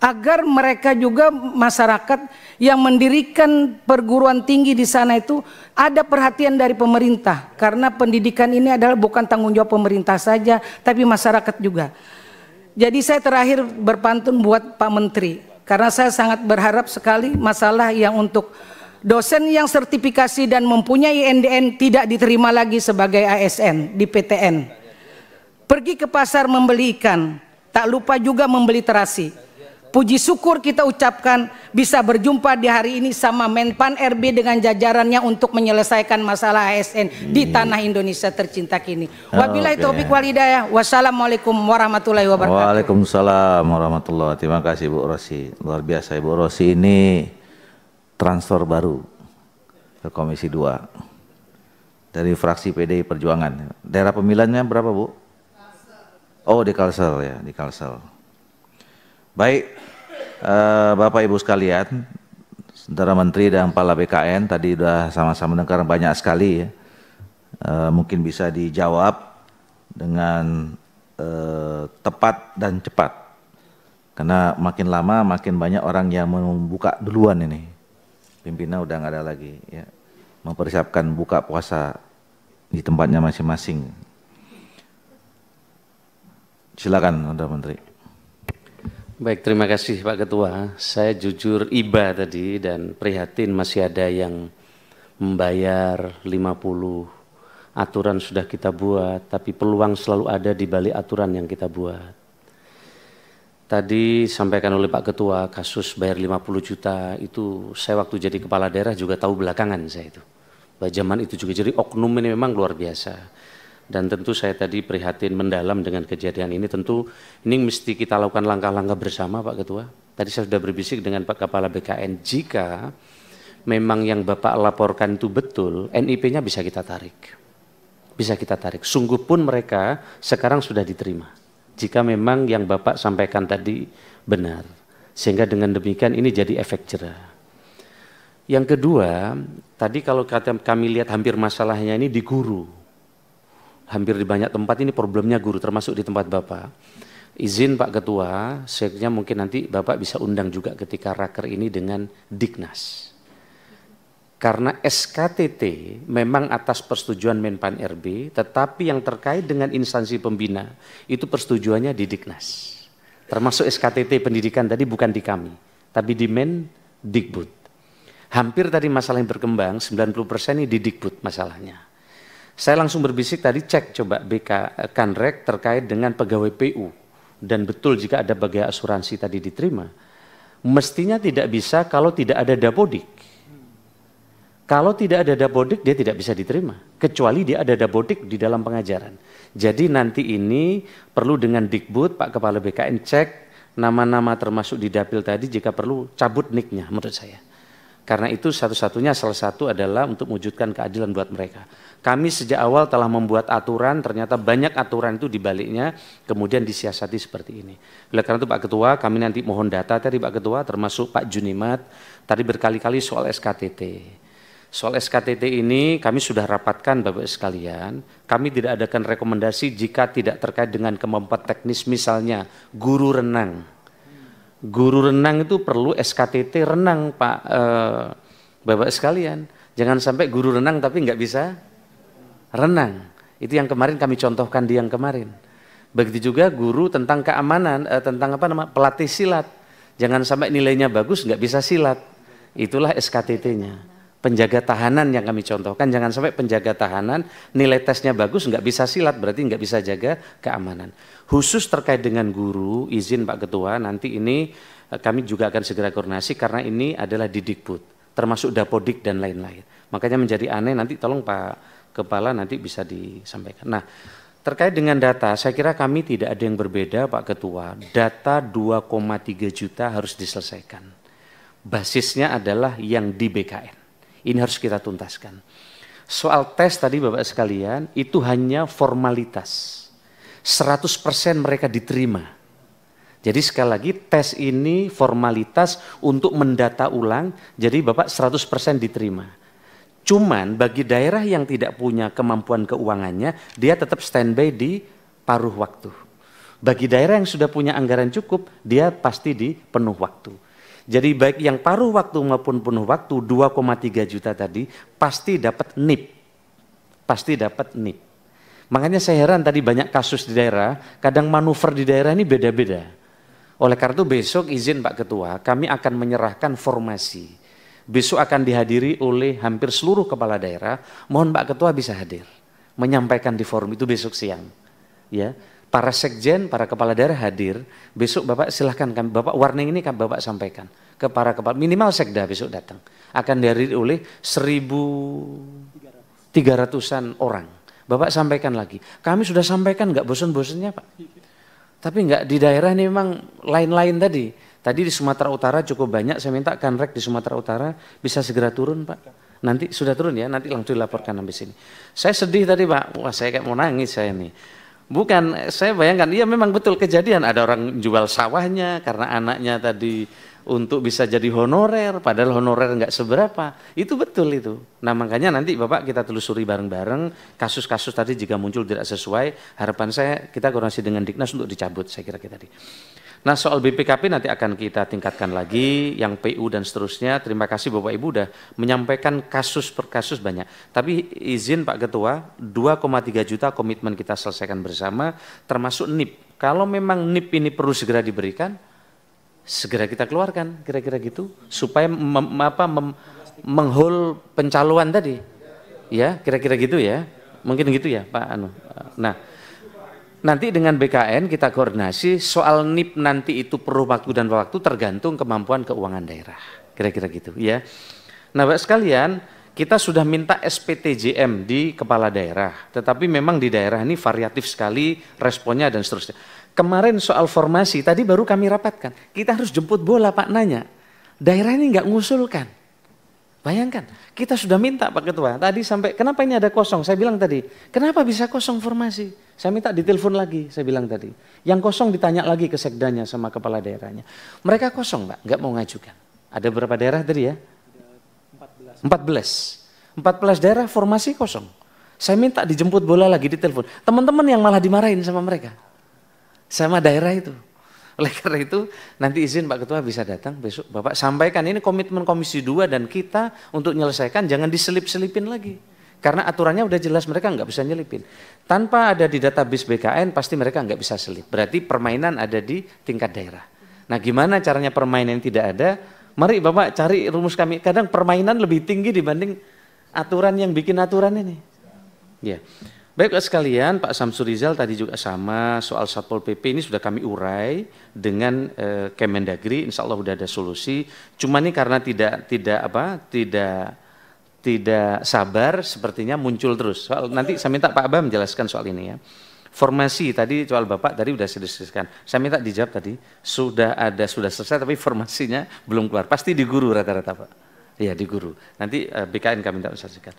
agar mereka juga masyarakat yang mendirikan perguruan tinggi di sana itu ada perhatian dari pemerintah karena pendidikan ini adalah bukan tanggung jawab pemerintah saja tapi masyarakat juga. Jadi saya terakhir berpantun buat Pak Menteri karena saya sangat berharap sekali masalah yang untuk dosen yang sertifikasi dan mempunyai NDN tidak diterima lagi sebagai ASN di PTN. Pergi ke pasar membeli ikan, tak lupa juga membeli terasi Puji syukur kita ucapkan bisa berjumpa di hari ini sama Menpan RB dengan jajarannya untuk menyelesaikan masalah ASN hmm. di iya. tanah Indonesia tercinta kini. Wabillahi okay. taufik wal Wassalamualaikum warahmatullahi wabarakatuh. Waalaikumsalam warahmatullahi. Terima kasih Bu Rosi. Luar biasa Ibu Rosi ini transfer baru ke Komisi 2 dari fraksi PDI Perjuangan. Daerah pemilihannya berapa Bu? Oh di Kalsel ya, di Kalsel. Baik, uh, Bapak Ibu sekalian, Saudara Menteri dan Kepala BKN tadi sudah sama-sama mendengar banyak sekali ya. Uh, mungkin bisa dijawab dengan uh, tepat dan cepat. Karena makin lama makin banyak orang yang membuka duluan ini. Pimpinan udah nggak ada lagi ya. Mempersiapkan buka puasa di tempatnya masing-masing. Silakan, Saudara Menteri. Baik, terima kasih Pak Ketua. Saya jujur iba tadi dan prihatin masih ada yang membayar 50 aturan sudah kita buat, tapi peluang selalu ada di balik aturan yang kita buat. Tadi sampaikan oleh Pak Ketua, kasus bayar 50 juta itu saya waktu jadi kepala daerah juga tahu belakangan saya itu. Bahwa zaman itu juga jadi oknum ini memang luar biasa dan tentu saya tadi prihatin mendalam dengan kejadian ini tentu ini mesti kita lakukan langkah-langkah bersama Pak Ketua. Tadi saya sudah berbisik dengan Pak Kepala BKN jika memang yang Bapak laporkan itu betul, NIP-nya bisa kita tarik. Bisa kita tarik. Sungguh pun mereka sekarang sudah diterima. Jika memang yang Bapak sampaikan tadi benar. Sehingga dengan demikian ini jadi efek jerah. Yang kedua, tadi kalau kata kami lihat hampir masalahnya ini di guru hampir di banyak tempat ini problemnya guru termasuk di tempat Bapak. Izin Pak Ketua, sebaiknya mungkin nanti Bapak bisa undang juga ketika raker ini dengan Dignas. Karena SKTT memang atas persetujuan Menpan RB, tetapi yang terkait dengan instansi pembina itu persetujuannya di Dignas. Termasuk SKTT pendidikan tadi bukan di kami, tapi di Men Dikbud. Hampir tadi masalah yang berkembang 90% ini di Dikbud masalahnya saya langsung berbisik tadi cek coba BK Kanrek terkait dengan pegawai PU dan betul jika ada bagian asuransi tadi diterima, mestinya tidak bisa kalau tidak ada dapodik. Kalau tidak ada dapodik dia tidak bisa diterima, kecuali dia ada dapodik di dalam pengajaran. Jadi nanti ini perlu dengan Dikbud Pak Kepala BKN cek nama-nama termasuk di dapil tadi jika perlu cabut niknya menurut saya. Karena itu satu-satunya salah satu adalah untuk mewujudkan keadilan buat mereka. Kami sejak awal telah membuat aturan, ternyata banyak aturan itu dibaliknya, kemudian disiasati seperti ini. Oleh karena itu Pak Ketua, kami nanti mohon data tadi Pak Ketua, termasuk Pak Junimat, tadi berkali-kali soal SKTT. Soal SKTT ini kami sudah rapatkan Bapak sekalian, kami tidak adakan rekomendasi jika tidak terkait dengan kemampuan teknis misalnya guru renang. Guru renang itu perlu SKTT renang Pak eh, Bapak sekalian. Jangan sampai guru renang tapi nggak bisa renang. Itu yang kemarin kami contohkan di yang kemarin. Begitu juga guru tentang keamanan, eh, tentang apa nama pelatih silat. Jangan sampai nilainya bagus nggak bisa silat. Itulah SKTT-nya. Penjaga tahanan yang kami contohkan, jangan sampai penjaga tahanan nilai tesnya bagus nggak bisa silat berarti nggak bisa jaga keamanan. Khusus terkait dengan guru, izin Pak Ketua, nanti ini eh, kami juga akan segera koordinasi karena ini adalah didikbud, termasuk dapodik dan lain-lain. Makanya menjadi aneh nanti tolong Pak kepala nanti bisa disampaikan. Nah, terkait dengan data, saya kira kami tidak ada yang berbeda Pak Ketua. Data 2,3 juta harus diselesaikan. Basisnya adalah yang di BKN. Ini harus kita tuntaskan. Soal tes tadi Bapak sekalian, itu hanya formalitas. 100% mereka diterima. Jadi sekali lagi tes ini formalitas untuk mendata ulang, jadi Bapak 100% diterima. Cuman bagi daerah yang tidak punya kemampuan keuangannya, dia tetap standby di paruh waktu. Bagi daerah yang sudah punya anggaran cukup, dia pasti di penuh waktu. Jadi baik yang paruh waktu maupun penuh waktu 2,3 juta tadi pasti dapat NIP. Pasti dapat NIP. Makanya saya heran tadi banyak kasus di daerah, kadang manuver di daerah ini beda-beda. Oleh karena itu besok izin Pak Ketua, kami akan menyerahkan formasi besok akan dihadiri oleh hampir seluruh kepala daerah. Mohon Pak Ketua bisa hadir menyampaikan di forum itu besok siang. Ya, para sekjen, para kepala daerah hadir. Besok Bapak silahkan kami, Bapak warning ini kan Bapak sampaikan ke para kepala minimal sekda besok datang. Akan dihadiri oleh 1.300an orang. Bapak sampaikan lagi. Kami sudah sampaikan nggak bosan-bosannya Pak. Tapi nggak di daerah ini memang lain-lain tadi Tadi di Sumatera Utara cukup banyak, saya minta Kanrek di Sumatera Utara bisa segera turun Pak. Nanti sudah turun ya, nanti langsung dilaporkan habis ini. Saya sedih tadi Pak, wah saya kayak mau nangis saya nih. Bukan, saya bayangkan, iya memang betul kejadian. Ada orang jual sawahnya karena anaknya tadi untuk bisa jadi honorer, padahal honorer nggak seberapa. Itu betul itu. Nah makanya nanti Bapak kita telusuri bareng-bareng, kasus-kasus tadi jika muncul tidak sesuai, harapan saya kita koordinasi dengan Diknas untuk dicabut, saya kira kita tadi. Nah soal BPKP nanti akan kita tingkatkan lagi, yang PU dan seterusnya. Terima kasih Bapak Ibu sudah menyampaikan kasus per kasus banyak. Tapi izin Pak Ketua, 2,3 juta komitmen kita selesaikan bersama, termasuk NIP. Kalau memang NIP ini perlu segera diberikan, segera kita keluarkan, kira-kira gitu, supaya mem, apa, mem, menghul pencaluan tadi, ya, kira-kira gitu ya, mungkin gitu ya Pak Anu. Nah. Nanti dengan BKN kita koordinasi soal NIP nanti itu perlu waktu dan waktu tergantung kemampuan keuangan daerah. Kira-kira gitu ya. Nah, Pak sekalian, kita sudah minta SPTJM di kepala daerah, tetapi memang di daerah ini variatif sekali responnya dan seterusnya. Kemarin soal formasi tadi baru kami rapatkan. Kita harus jemput bola Pak nanya. Daerah ini nggak ngusulkan. Bayangkan, kita sudah minta Pak Ketua. Tadi sampai kenapa ini ada kosong? Saya bilang tadi, kenapa bisa kosong formasi? Saya minta ditelepon lagi, saya bilang tadi. Yang kosong ditanya lagi ke sekdanya sama kepala daerahnya. Mereka kosong, Pak, nggak mau ngajukan. Ada berapa daerah tadi ya? 14. 14. 14 daerah formasi kosong. Saya minta dijemput bola lagi ditelepon. Teman-teman yang malah dimarahin sama mereka. Sama daerah itu. Oleh karena itu nanti izin Pak Ketua bisa datang besok Bapak sampaikan ini komitmen Komisi 2 dan kita untuk menyelesaikan jangan diselip-selipin lagi. Karena aturannya udah jelas mereka nggak bisa nyelipin. Tanpa ada di database BKN pasti mereka nggak bisa selip. Berarti permainan ada di tingkat daerah. Nah gimana caranya permainan yang tidak ada? Mari Bapak cari rumus kami. Kadang permainan lebih tinggi dibanding aturan yang bikin aturan ini. Ya. Baik sekalian, Pak Samsur Rizal tadi juga sama soal Satpol PP ini sudah kami urai dengan eh, Kemendagri, insya Allah sudah ada solusi. Cuma ini karena tidak tidak apa tidak tidak sabar sepertinya muncul terus. Soal nanti saya minta Pak Abah menjelaskan soal ini ya. Formasi tadi soal Bapak tadi sudah saya diskusikan. Saya minta dijawab tadi sudah ada sudah selesai tapi formasinya belum keluar. Pasti di guru rata-rata Pak. Iya di guru. Nanti uh, eh, BKN kami minta menjelaskan.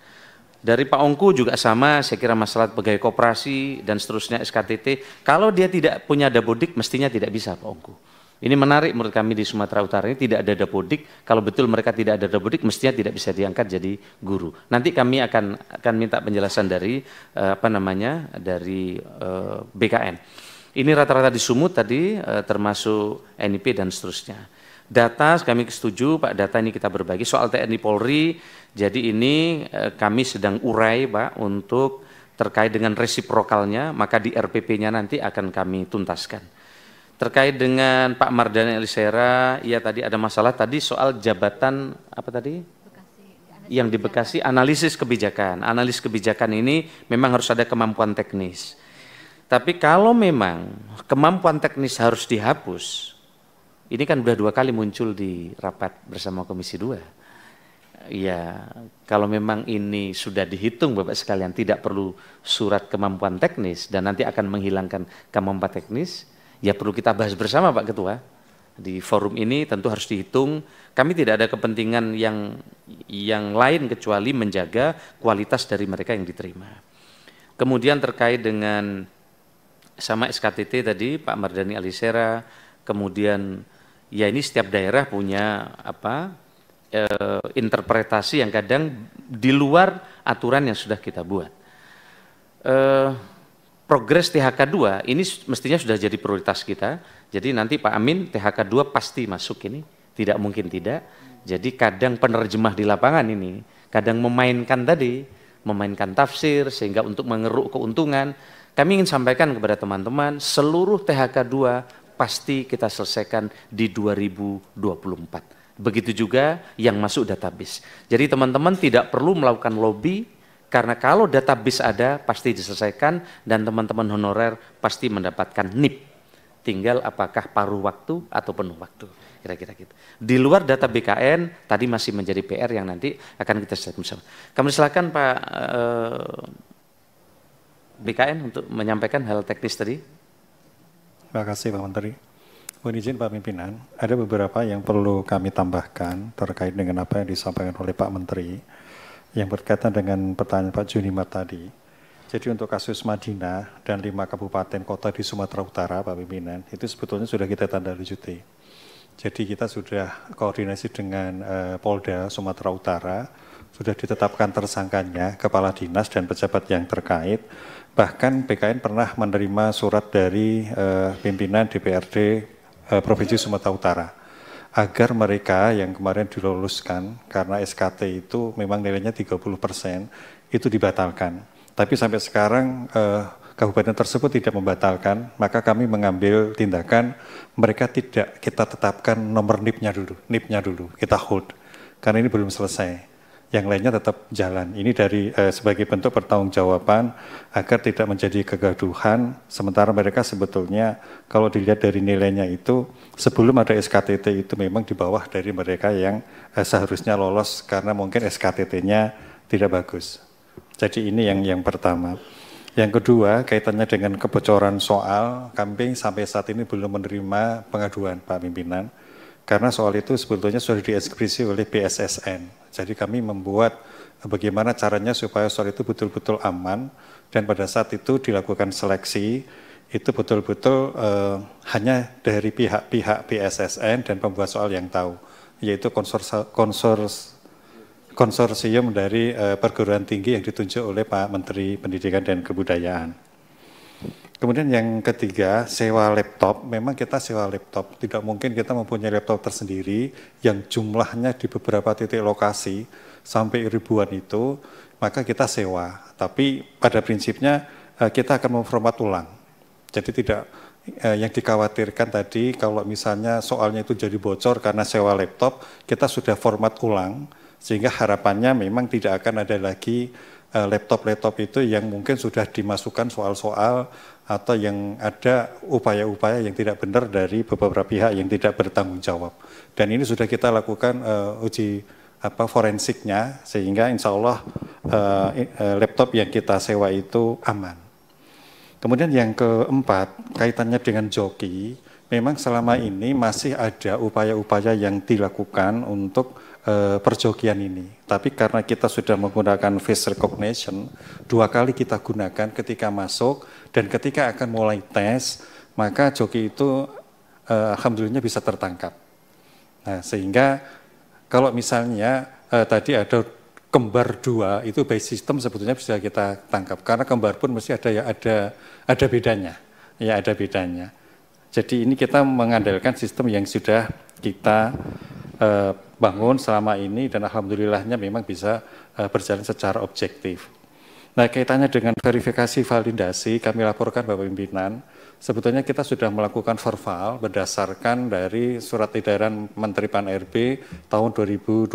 Dari Pak Ongku juga sama, saya kira masalah pegawai koperasi dan seterusnya SKTT. Kalau dia tidak punya dabodik, mestinya tidak bisa Pak Ongku. Ini menarik menurut kami di Sumatera Utara ini tidak ada dapodik. Kalau betul mereka tidak ada dapodik, mestinya tidak bisa diangkat jadi guru. Nanti kami akan akan minta penjelasan dari uh, apa namanya dari uh, eh, BKN. Ini rata-rata di Sumut tadi uh, termasuk NIP dan seterusnya. Data kami setuju Pak data ini kita berbagi soal TNI Polri. Jadi ini kami sedang urai Pak untuk terkait dengan resiprokalnya maka di RPP-nya nanti akan kami tuntaskan. Terkait dengan Pak Mardhani Elisera, ya tadi ada masalah tadi soal jabatan apa tadi? yang di Bekasi analisis kebijakan. Analis kebijakan ini memang harus ada kemampuan teknis. Tapi kalau memang kemampuan teknis harus dihapus, ini kan sudah dua kali muncul di rapat bersama Komisi 2. Ya, kalau memang ini sudah dihitung Bapak sekalian tidak perlu surat kemampuan teknis dan nanti akan menghilangkan kemampuan teknis, ya perlu kita bahas bersama Pak Ketua. Di forum ini tentu harus dihitung, kami tidak ada kepentingan yang yang lain kecuali menjaga kualitas dari mereka yang diterima. Kemudian terkait dengan sama SKTT tadi Pak Mardani Alisera, kemudian ya ini setiap daerah punya apa e, interpretasi yang kadang di luar aturan yang sudah kita buat. E, progres THK 2 ini mestinya sudah jadi prioritas kita. Jadi nanti Pak Amin THK 2 pasti masuk ini, tidak mungkin tidak. Jadi kadang penerjemah di lapangan ini, kadang memainkan tadi, memainkan tafsir sehingga untuk mengeruk keuntungan. Kami ingin sampaikan kepada teman-teman, seluruh THK 2 pasti kita selesaikan di 2024. Begitu juga yang masuk database. Jadi teman-teman tidak perlu melakukan lobby karena kalau database ada, pasti diselesaikan dan teman-teman honorer pasti mendapatkan NIP. Tinggal apakah paruh waktu atau penuh waktu. Kira-kira gitu. Di luar data BKN, tadi masih menjadi PR yang nanti akan kita selesaikan bersama. Kami silakan Pak eh, BKN untuk menyampaikan hal teknis tadi. Terima kasih Pak Menteri. Mohon izin Pak Pimpinan, ada beberapa yang perlu kami tambahkan terkait dengan apa yang disampaikan oleh Pak Menteri yang berkaitan dengan pertanyaan Pak Junimart tadi. Jadi untuk kasus Madinah dan lima kabupaten kota di Sumatera Utara, Pak Pimpinan, itu sebetulnya sudah kita tanda lanjuti. Jadi kita sudah koordinasi dengan uh, Polda Sumatera Utara, sudah ditetapkan tersangkanya, kepala dinas dan pejabat yang terkait. Bahkan BKN pernah menerima surat dari uh, pimpinan DPRD uh, eh, Provinsi Sumatera Utara agar mereka yang kemarin diluluskan karena SKT itu memang nilainya 30 persen itu dibatalkan. Tapi sampai sekarang eh, kabupaten tersebut tidak membatalkan, maka kami mengambil tindakan mereka tidak kita tetapkan nomor NIP-nya dulu, NIP-nya dulu kita hold karena ini belum selesai yang lainnya tetap jalan. Ini dari eh, sebagai bentuk pertanggungjawaban agar tidak menjadi kegaduhan. Sementara mereka sebetulnya kalau dilihat dari nilainya itu sebelum ada SKTT itu memang di bawah dari mereka yang eh, seharusnya lolos karena mungkin SKTT-nya tidak bagus. Jadi ini yang yang pertama. Yang kedua, kaitannya dengan kebocoran soal, kambing sampai saat ini belum menerima pengaduan Pak Pimpinan karena soal itu sebetulnya sudah dieksekusi oleh PSSN, Jadi kami membuat eh, bagaimana caranya supaya soal itu betul-betul aman dan pada saat itu dilakukan seleksi itu betul-betul uh, hanya dari pihak-pihak PSSN dan pembuat soal yang tahu, yaitu konsorsa, konsors, konsorsium dari uh, perguruan tinggi yang ditunjuk oleh Pak Menteri Pendidikan dan Kebudayaan. Kemudian yang ketiga, sewa laptop. Memang kita sewa laptop. Tidak mungkin kita mempunyai laptop tersendiri yang jumlahnya di beberapa titik lokasi sampai ribuan itu, maka kita sewa. Tapi pada prinsipnya eh, kita akan memformat ulang. Jadi tidak eh, yang dikhawatirkan tadi kalau misalnya soalnya itu jadi bocor karena sewa laptop, kita sudah format ulang sehingga harapannya memang tidak akan ada lagi Eh, laptop-laptop itu yang mungkin sudah dimasukkan soal-soal atau yang ada upaya-upaya yang tidak benar dari beberapa pihak yang tidak bertanggung jawab. Dan ini sudah kita lakukan uh, uji apa forensiknya sehingga insya Allah uh, laptop yang kita sewa itu aman. Kemudian yang keempat kaitannya dengan joki, memang selama ini masih ada upaya-upaya yang dilakukan untuk uh, eh, perjokian ini. Tapi karena kita sudah menggunakan face recognition, dua kali kita gunakan ketika masuk dan ketika akan mulai tes, maka joki itu eh, alhamdulillah bisa tertangkap. Nah, sehingga kalau misalnya eh, tadi ada kembar dua itu by system sebetulnya bisa kita tangkap karena kembar pun mesti ada ya ada ada bedanya ya ada bedanya jadi ini kita mengandalkan sistem yang sudah kita eh, bangun selama ini dan alhamdulillahnya memang bisa uh, berjalan secara objektif. Nah, kaitannya dengan verifikasi validasi, kami laporkan Bapak Pimpinan, sebetulnya kita sudah melakukan verval berdasarkan dari surat edaran Menteri PAN-RB tahun 2022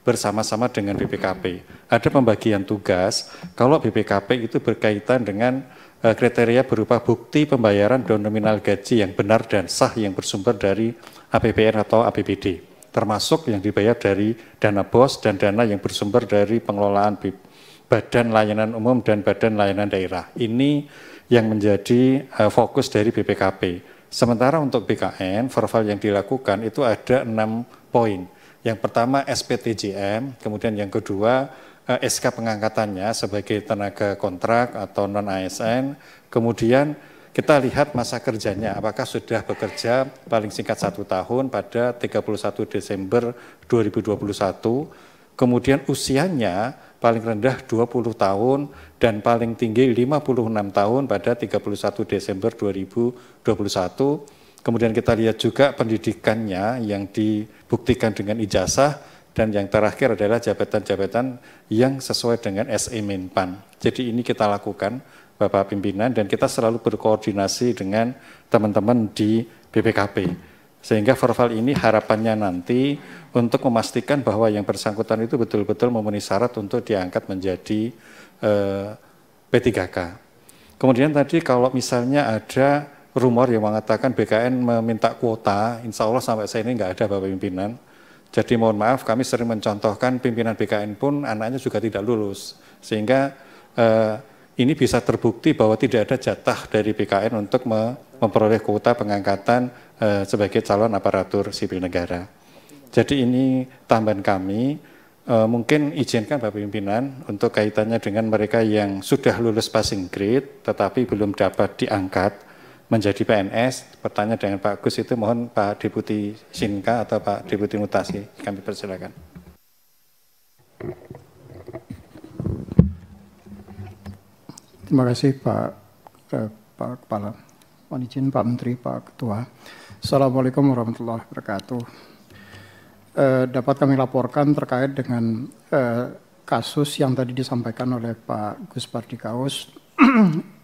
bersama-sama dengan BPKP. Ada pembagian tugas, kalau BPKP itu berkaitan dengan eh, kriteria berupa bukti pembayaran dan nominal gaji yang benar dan sah yang bersumber dari APBN atau APBD termasuk yang dibayar dari dana BOS dan dana yang bersumber dari pengelolaan Badan Layanan Umum dan Badan Layanan Daerah. Ini yang menjadi uh, fokus dari BPKP. Sementara untuk BKN, verval yang dilakukan itu ada enam poin. Yang pertama SPTJM, kemudian yang kedua uh, eh, SK pengangkatannya sebagai tenaga kontrak atau non ASN, kemudian kita lihat masa kerjanya, apakah sudah bekerja paling singkat satu tahun pada 31 Desember 2021, kemudian usianya paling rendah 20 tahun dan paling tinggi 56 tahun pada 31 Desember 2021. Kemudian kita lihat juga pendidikannya yang dibuktikan dengan ijazah dan yang terakhir adalah jabatan-jabatan yang sesuai dengan SE Menpan. Jadi ini kita lakukan Bapak pimpinan dan kita selalu berkoordinasi dengan teman-teman di BPKP. Sehingga verval ini harapannya nanti untuk memastikan bahwa yang bersangkutan itu betul-betul memenuhi syarat untuk diangkat menjadi eh, P3K. Kemudian tadi kalau misalnya ada rumor yang mengatakan BKN meminta kuota, insya Allah sampai saat ini nggak ada Bapak pimpinan. Jadi mohon maaf, kami sering mencontohkan pimpinan BKN pun anaknya juga tidak lulus. Sehingga eh, ini bisa terbukti bahwa tidak ada jatah dari BKN untuk memperoleh kuota pengangkatan eh, sebagai calon aparatur sipil negara. Jadi ini tambahan kami, eh, mungkin izinkan Bapak Pimpinan untuk kaitannya dengan mereka yang sudah lulus passing grade tetapi belum dapat diangkat menjadi PNS, Pertanyaan dengan Pak Gus itu mohon Pak Deputi Sinka atau Pak Deputi Mutasi, kami persilakan. Terima kasih Pak, eh, Pak Kepala. Mohon izin Pak Menteri, Pak Ketua. Assalamualaikum warahmatullahi wabarakatuh. Eh, dapat kami laporkan terkait dengan eh, kasus yang tadi disampaikan oleh Pak Gus Pardikaus [CLEARS THROAT]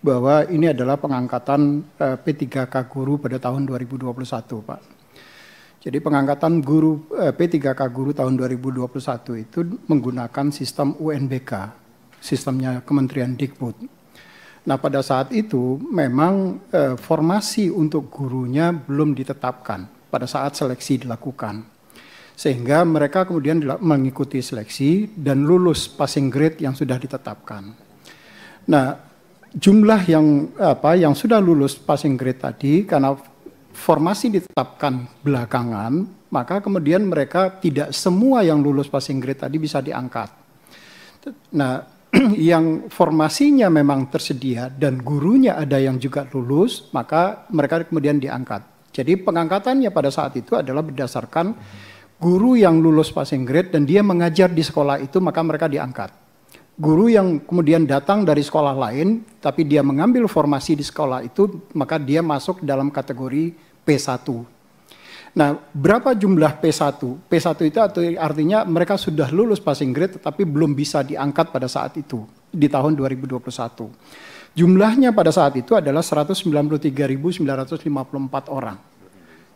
bahwa ini adalah pengangkatan eh, P3K guru pada tahun 2021, Pak. Jadi pengangkatan guru eh, P3K guru tahun 2021 itu menggunakan sistem UNBK, sistemnya Kementerian Dikbud. Nah pada saat itu memang eh, formasi untuk gurunya belum ditetapkan pada saat seleksi dilakukan. Sehingga mereka kemudian mengikuti seleksi dan lulus passing grade yang sudah ditetapkan. Nah, jumlah yang apa yang sudah lulus passing grade tadi karena formasi ditetapkan belakangan, maka kemudian mereka tidak semua yang lulus passing grade tadi bisa diangkat. Nah, [CLEARS THROAT] yang formasinya memang tersedia dan gurunya ada yang juga lulus, maka mereka kemudian diangkat. Jadi pengangkatannya pada saat itu adalah berdasarkan guru yang lulus passing grade dan dia mengajar di sekolah itu, maka mereka diangkat. Guru yang kemudian datang dari sekolah lain, tapi dia mengambil formasi di sekolah itu, maka dia masuk dalam kategori P1 Nah, berapa jumlah P1? P1 itu artinya mereka sudah lulus passing grade tetapi belum bisa diangkat pada saat itu di tahun 2021. Jumlahnya pada saat itu adalah 193.954 orang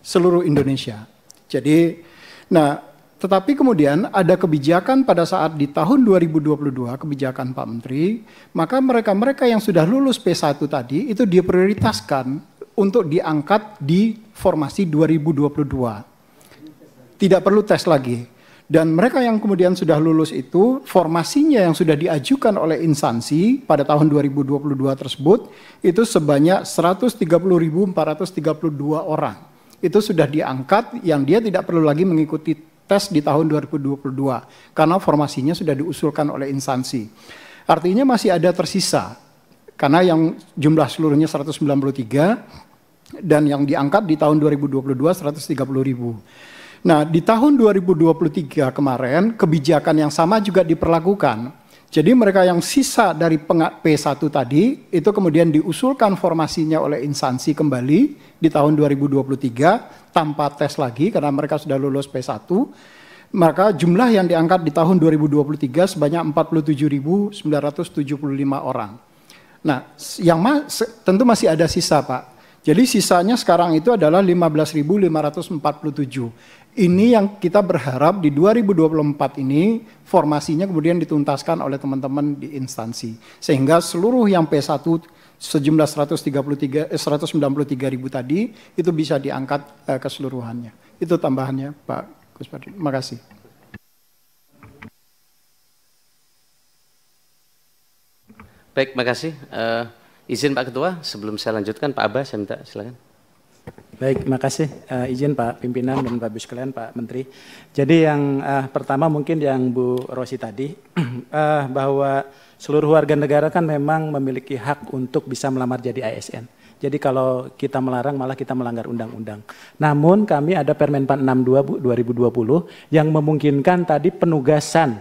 seluruh Indonesia. Jadi nah tetapi kemudian ada kebijakan pada saat di tahun 2022, kebijakan Pak Menteri, maka mereka-mereka yang sudah lulus P1 tadi itu diprioritaskan untuk diangkat di formasi 2022. Tidak perlu tes lagi. Dan mereka yang kemudian sudah lulus itu, formasinya yang sudah diajukan oleh instansi pada tahun 2022 tersebut, itu sebanyak 130.432 orang. Itu sudah diangkat yang dia tidak perlu lagi mengikuti tes di tahun 2022 karena formasinya sudah diusulkan oleh instansi. Artinya masih ada tersisa karena yang jumlah seluruhnya 193 dan yang diangkat di tahun 2022 130 ribu. Nah, di tahun 2023 kemarin kebijakan yang sama juga diperlakukan. Jadi mereka yang sisa dari P1 tadi itu kemudian diusulkan formasinya oleh instansi kembali di tahun 2023 tanpa tes lagi karena mereka sudah lulus P1. Maka jumlah yang diangkat di tahun 2023 sebanyak 47.975 orang. Nah, yang ma tentu masih ada sisa, Pak. Jadi sisanya sekarang itu adalah 15.547. Ini yang kita berharap di 2024 ini formasinya kemudian dituntaskan oleh teman-teman di instansi. Sehingga seluruh yang P1 sejumlah 133 eh, 193.000 tadi itu bisa diangkat eh, keseluruhannya. Itu tambahannya Pak Kuspardi. Terima kasih. Baik, terima kasih. Uh, Izin Pak Ketua, sebelum saya lanjutkan Pak Abah, saya minta silakan. Baik, terima uh, izin Pak Pimpinan dan Pak Buskelen, Pak Menteri. Jadi yang uh, pertama mungkin yang Bu Rosi tadi, uh, [CLEARS THROAT] bahwa seluruh warga negara kan memang memiliki hak untuk bisa melamar jadi ASN. Jadi kalau kita melarang malah kita melanggar undang-undang. Namun kami ada Permen Pan 62 Bu 2020 yang memungkinkan tadi penugasan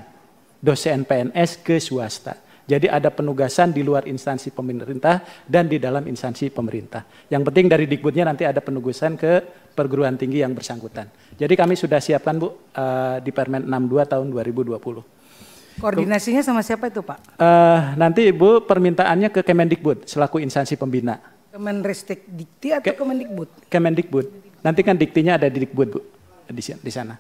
dosen PNS ke swasta. Jadi ada penugasan di luar instansi pemerintah dan di dalam instansi pemerintah. Yang penting dari Dikbudnya nanti ada penugasan ke perguruan tinggi yang bersangkutan. Jadi kami sudah siapkan Bu uh, di Permen 62 tahun 2020. Koordinasinya sama siapa itu Pak? Uh, nanti Ibu permintaannya ke Kemendikbud selaku instansi pembina. Kemenristik Dikti atau Kemendikbud? Kemendikbud. Nanti kan diktinya ada di Dikbud Bu di sana.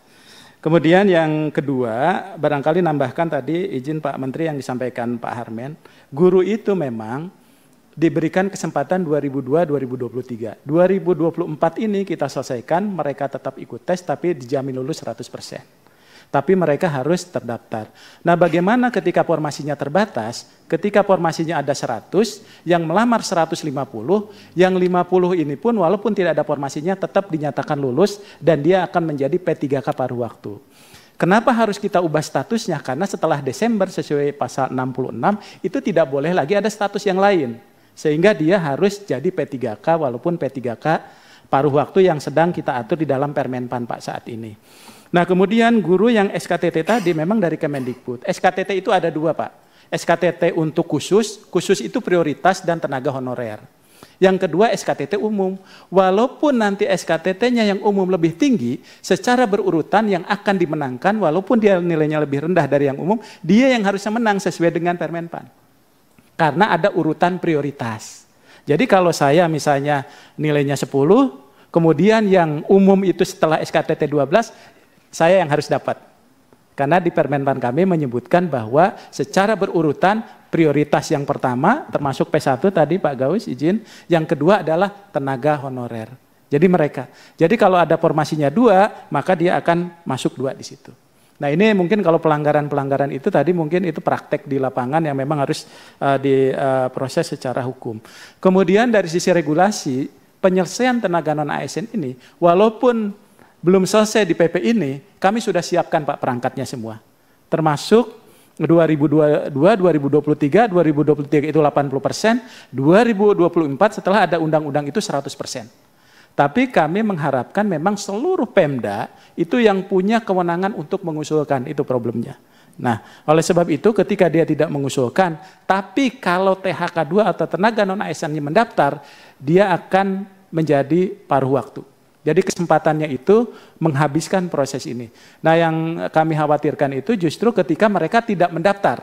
Kemudian yang kedua, barangkali nambahkan tadi izin Pak Menteri yang disampaikan Pak Harmen, guru itu memang diberikan kesempatan 2002-2023. 2024 ini kita selesaikan, mereka tetap ikut tes tapi dijamin lulus 100% tapi mereka harus terdaftar. Nah, bagaimana ketika formasinya terbatas? Ketika formasinya ada 100, yang melamar 150, yang 50 ini pun walaupun tidak ada formasinya tetap dinyatakan lulus dan dia akan menjadi P3K paruh waktu. Kenapa harus kita ubah statusnya? Karena setelah Desember sesuai pasal 66 itu tidak boleh lagi ada status yang lain. Sehingga dia harus jadi P3K walaupun P3K paruh waktu yang sedang kita atur di dalam Permenpan Pak saat ini. Nah kemudian guru yang SKTT tadi memang dari Kemendikbud. SKTT itu ada dua Pak. SKTT untuk khusus, khusus itu prioritas dan tenaga honorer. Yang kedua SKTT umum. Walaupun nanti SKTT-nya yang umum lebih tinggi, secara berurutan yang akan dimenangkan, walaupun dia nilainya lebih rendah dari yang umum, dia yang harusnya menang sesuai dengan Permenpan. Karena ada urutan prioritas. Jadi kalau saya misalnya nilainya 10, kemudian yang umum itu setelah SKTT 12, saya yang harus dapat. Karena di Permenpan kami menyebutkan bahwa secara berurutan prioritas yang pertama termasuk P1 tadi Pak Gawis izin, yang kedua adalah tenaga honorer. Jadi mereka. Jadi kalau ada formasinya dua, maka dia akan masuk dua di situ. Nah ini mungkin kalau pelanggaran-pelanggaran itu tadi mungkin itu praktek di lapangan yang memang harus uh, eh, diproses eh, uh, secara hukum. Kemudian dari sisi regulasi, penyelesaian tenaga non-ASN ini, walaupun belum selesai di PP ini, kami sudah siapkan Pak perangkatnya semua. Termasuk 2022, 2023, 2023 itu 80 persen, 2024 setelah ada undang-undang itu 100 persen. Tapi kami mengharapkan memang seluruh Pemda itu yang punya kewenangan untuk mengusulkan, itu problemnya. Nah, oleh sebab itu ketika dia tidak mengusulkan, tapi kalau THK 2 atau tenaga non ASN-nya mendaftar, dia akan menjadi paruh waktu. Jadi kesempatannya itu menghabiskan proses ini. Nah yang kami khawatirkan itu justru ketika mereka tidak mendaftar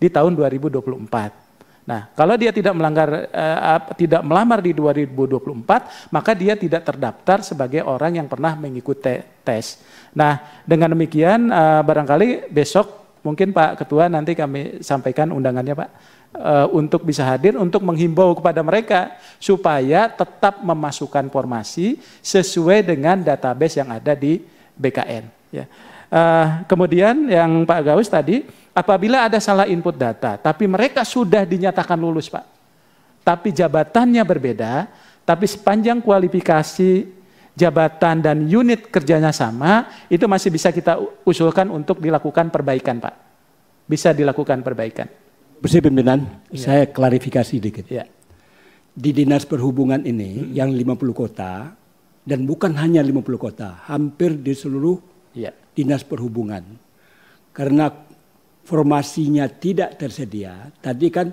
di tahun 2024. Nah, kalau dia tidak melanggar eh, tidak melamar di 2024, maka dia tidak terdaftar sebagai orang yang pernah mengikuti tes. Nah, dengan demikian eh, barangkali besok mungkin Pak Ketua nanti kami sampaikan undangannya, Pak Eh, untuk bisa hadir untuk menghimbau kepada mereka supaya tetap memasukkan formasi sesuai dengan database yang ada di BKN. Ya. Uh, kemudian yang Pak Gaus tadi, apabila ada salah input data, tapi mereka sudah dinyatakan lulus, Pak, tapi jabatannya berbeda, tapi sepanjang kualifikasi jabatan dan unit kerjanya sama, itu masih bisa kita usulkan untuk dilakukan perbaikan, Pak. Bisa dilakukan perbaikan. Bersih pimpinan, ya. saya klarifikasi dikit. Ya. Di Dinas Perhubungan ini hmm. yang 50 kota dan bukan hanya 50 kota, hampir di seluruh ya. Dinas Perhubungan. Karena formasinya tidak tersedia, tadi kan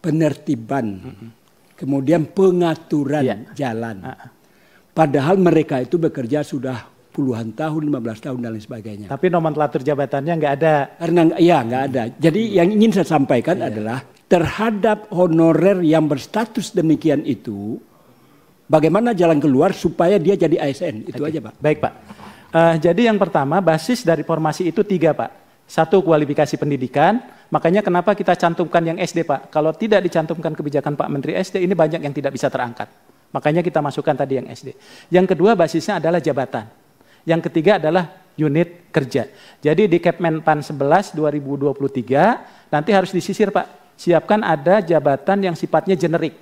penertiban, hmm. kemudian pengaturan ya. jalan. Ah, ah. Padahal mereka itu bekerja sudah puluhan tahun, 15 tahun dan lain sebagainya. Tapi nomenklatur jabatannya nggak ada. Karena ya nggak ada. Jadi hmm. yang ingin saya sampaikan yeah. adalah terhadap honorer yang berstatus demikian itu, bagaimana jalan keluar supaya dia jadi ASN itu okay. aja pak. Baik pak. Uh, jadi yang pertama basis dari formasi itu tiga pak. Satu kualifikasi pendidikan, makanya kenapa kita cantumkan yang SD pak. Kalau tidak dicantumkan kebijakan Pak Menteri SD ini banyak yang tidak bisa terangkat. Makanya kita masukkan tadi yang SD. Yang kedua basisnya adalah jabatan. Yang ketiga adalah unit kerja. Jadi di Kepmenpan 11 2023 nanti harus disisir Pak. Siapkan ada jabatan yang sifatnya generik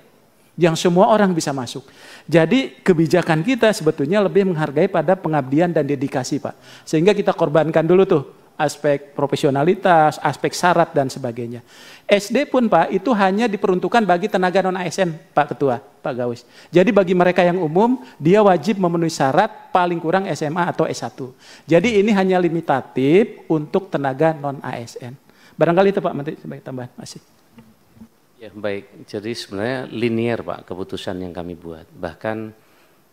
yang semua orang bisa masuk. Jadi kebijakan kita sebetulnya lebih menghargai pada pengabdian dan dedikasi Pak. Sehingga kita korbankan dulu tuh aspek profesionalitas, aspek syarat dan sebagainya. SD pun Pak itu hanya diperuntukkan bagi tenaga non ASN Pak Ketua, Pak Gawis. Jadi bagi mereka yang umum dia wajib memenuhi syarat paling kurang SMA atau S1. Jadi ini hanya limitatif untuk tenaga non ASN. Barangkali itu Pak Menteri sebagai tambahan masih. Ya baik, jadi sebenarnya linier Pak keputusan yang kami buat. Bahkan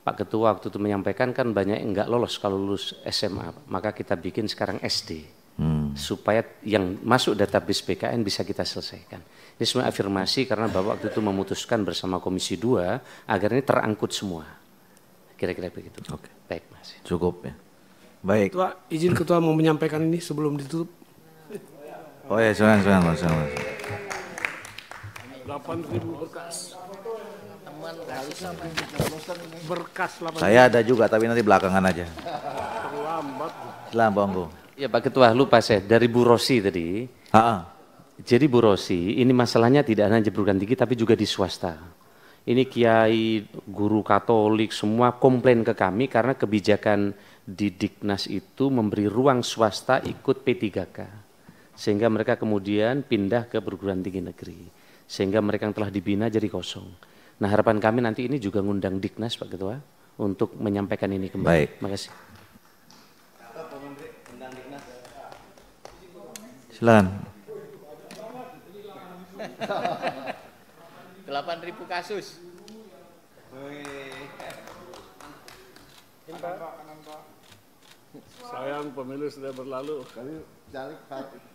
Pak Ketua waktu itu menyampaikan kan banyak yang enggak lolos kalau lulus SMA, maka kita bikin sekarang SD hmm. supaya yang masuk database BKN bisa kita selesaikan. Ini semua afirmasi karena Bapak waktu itu memutuskan bersama Komisi 2 agar ini terangkut semua. Kira-kira begitu. Oke. Baik, Mas. Cukup ya. Baik. Ketua, izin Ketua mau menyampaikan ini sebelum ditutup. Oh ya, silakan, silakan, Mas. 8000 berkas. berkas Saya ada juga tapi nanti belakangan aja. Terlambat. Terlambat, Bang. Ya Pak Ketua lupa saya dari Bu Rosi tadi. Ha-ha. Jadi Bu Rosi ini masalahnya tidak hanya di perguruan tinggi tapi juga di swasta. Ini kiai, guru Katolik semua komplain ke kami karena kebijakan di Diknas itu memberi ruang swasta ikut P3K. Sehingga mereka kemudian pindah ke perguruan tinggi negeri. Sehingga mereka yang telah dibina jadi kosong. Nah harapan kami nanti ini juga ngundang Diknas Pak Ketua untuk menyampaikan ini kembali. Baik. Terima kasih. Silakan. 8.000 [LAUGHS] kasus. Sayang pemilu sudah berlalu. Kami caleg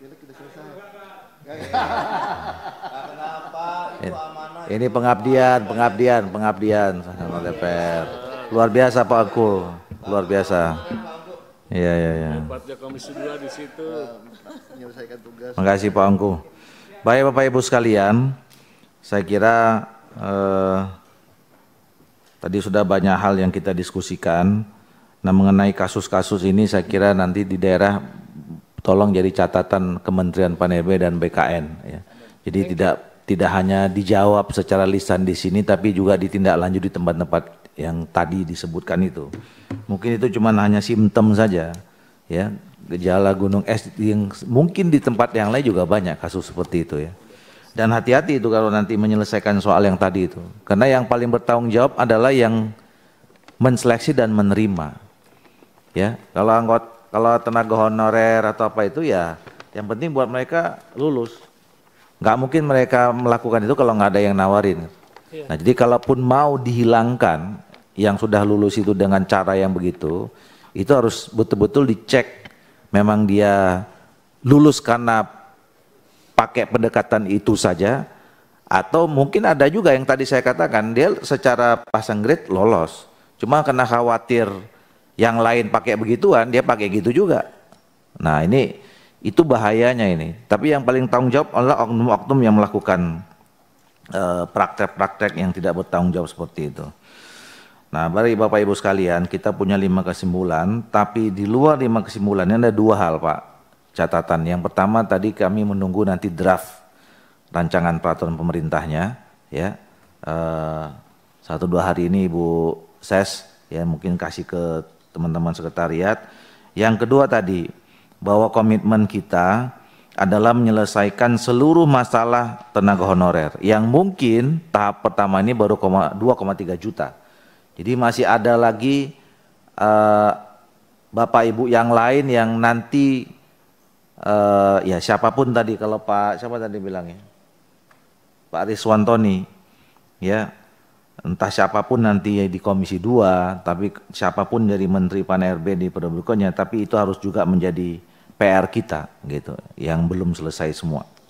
pilek sudah selesai. kenapa itu amanah? Ini pengabdian, pengabdian, pengabdian sama DPR. Luar biasa Pak Aku, luar biasa. Iya iya iya. Tempatnya Komisi 2 di situ menyelesaikan tugas. Makasih Pak Angku. Baik Bapak Ibu sekalian, saya kira eh, tadi sudah banyak hal yang kita diskusikan. Nah mengenai kasus-kasus ini saya kira nanti di daerah tolong jadi catatan Kementerian Panerbe dan BKN. Ya. Jadi Thank tidak tidak hanya dijawab secara lisan di sini, tapi juga ditindaklanjuti di tempat-tempat yang tadi disebutkan itu. Mungkin itu cuma hanya simptom saja, ya gejala gunung es yang mungkin di tempat yang lain juga banyak kasus seperti itu ya. Dan hati-hati itu kalau nanti menyelesaikan soal yang tadi itu. Karena yang paling bertanggung jawab adalah yang menseleksi dan menerima. Ya, kalau anggota kalau tenaga honorer atau apa itu ya yang penting buat mereka lulus. Gak mungkin mereka melakukan itu kalau nggak ada yang nawarin. Iya. Nah, jadi kalaupun mau dihilangkan yang sudah lulus itu dengan cara yang begitu, itu harus betul-betul dicek memang dia lulus karena pakai pendekatan itu saja atau mungkin ada juga yang tadi saya katakan dia secara pasang grade lolos cuma karena khawatir yang lain pakai begituan dia pakai gitu juga nah ini itu bahayanya ini tapi yang paling tanggung jawab adalah oknum-oknum yang melakukan eh, praktek-praktek praktek -praktek yang tidak bertanggung jawab seperti itu Nah, bagi Bapak Ibu sekalian, kita punya lima kesimpulan, tapi di luar lima kesimpulan ini ada dua hal, Pak. Catatan yang pertama tadi kami menunggu nanti draft rancangan peraturan pemerintahnya, ya. Eh, satu dua hari ini Ibu Ses ya mungkin kasih ke teman-teman sekretariat. Yang kedua tadi bahwa komitmen kita adalah menyelesaikan seluruh masalah tenaga honorer yang mungkin tahap pertama ini baru 2,3 juta jadi masih ada lagi uh, Bapak Ibu yang lain yang nanti uh, ya siapapun tadi kalau Pak siapa tadi bilangnya Pak Riswantoni ya entah siapapun nanti di Komisi 2 tapi siapapun dari Menteri Pan RB di periode tapi itu harus juga menjadi PR kita gitu yang belum selesai semua.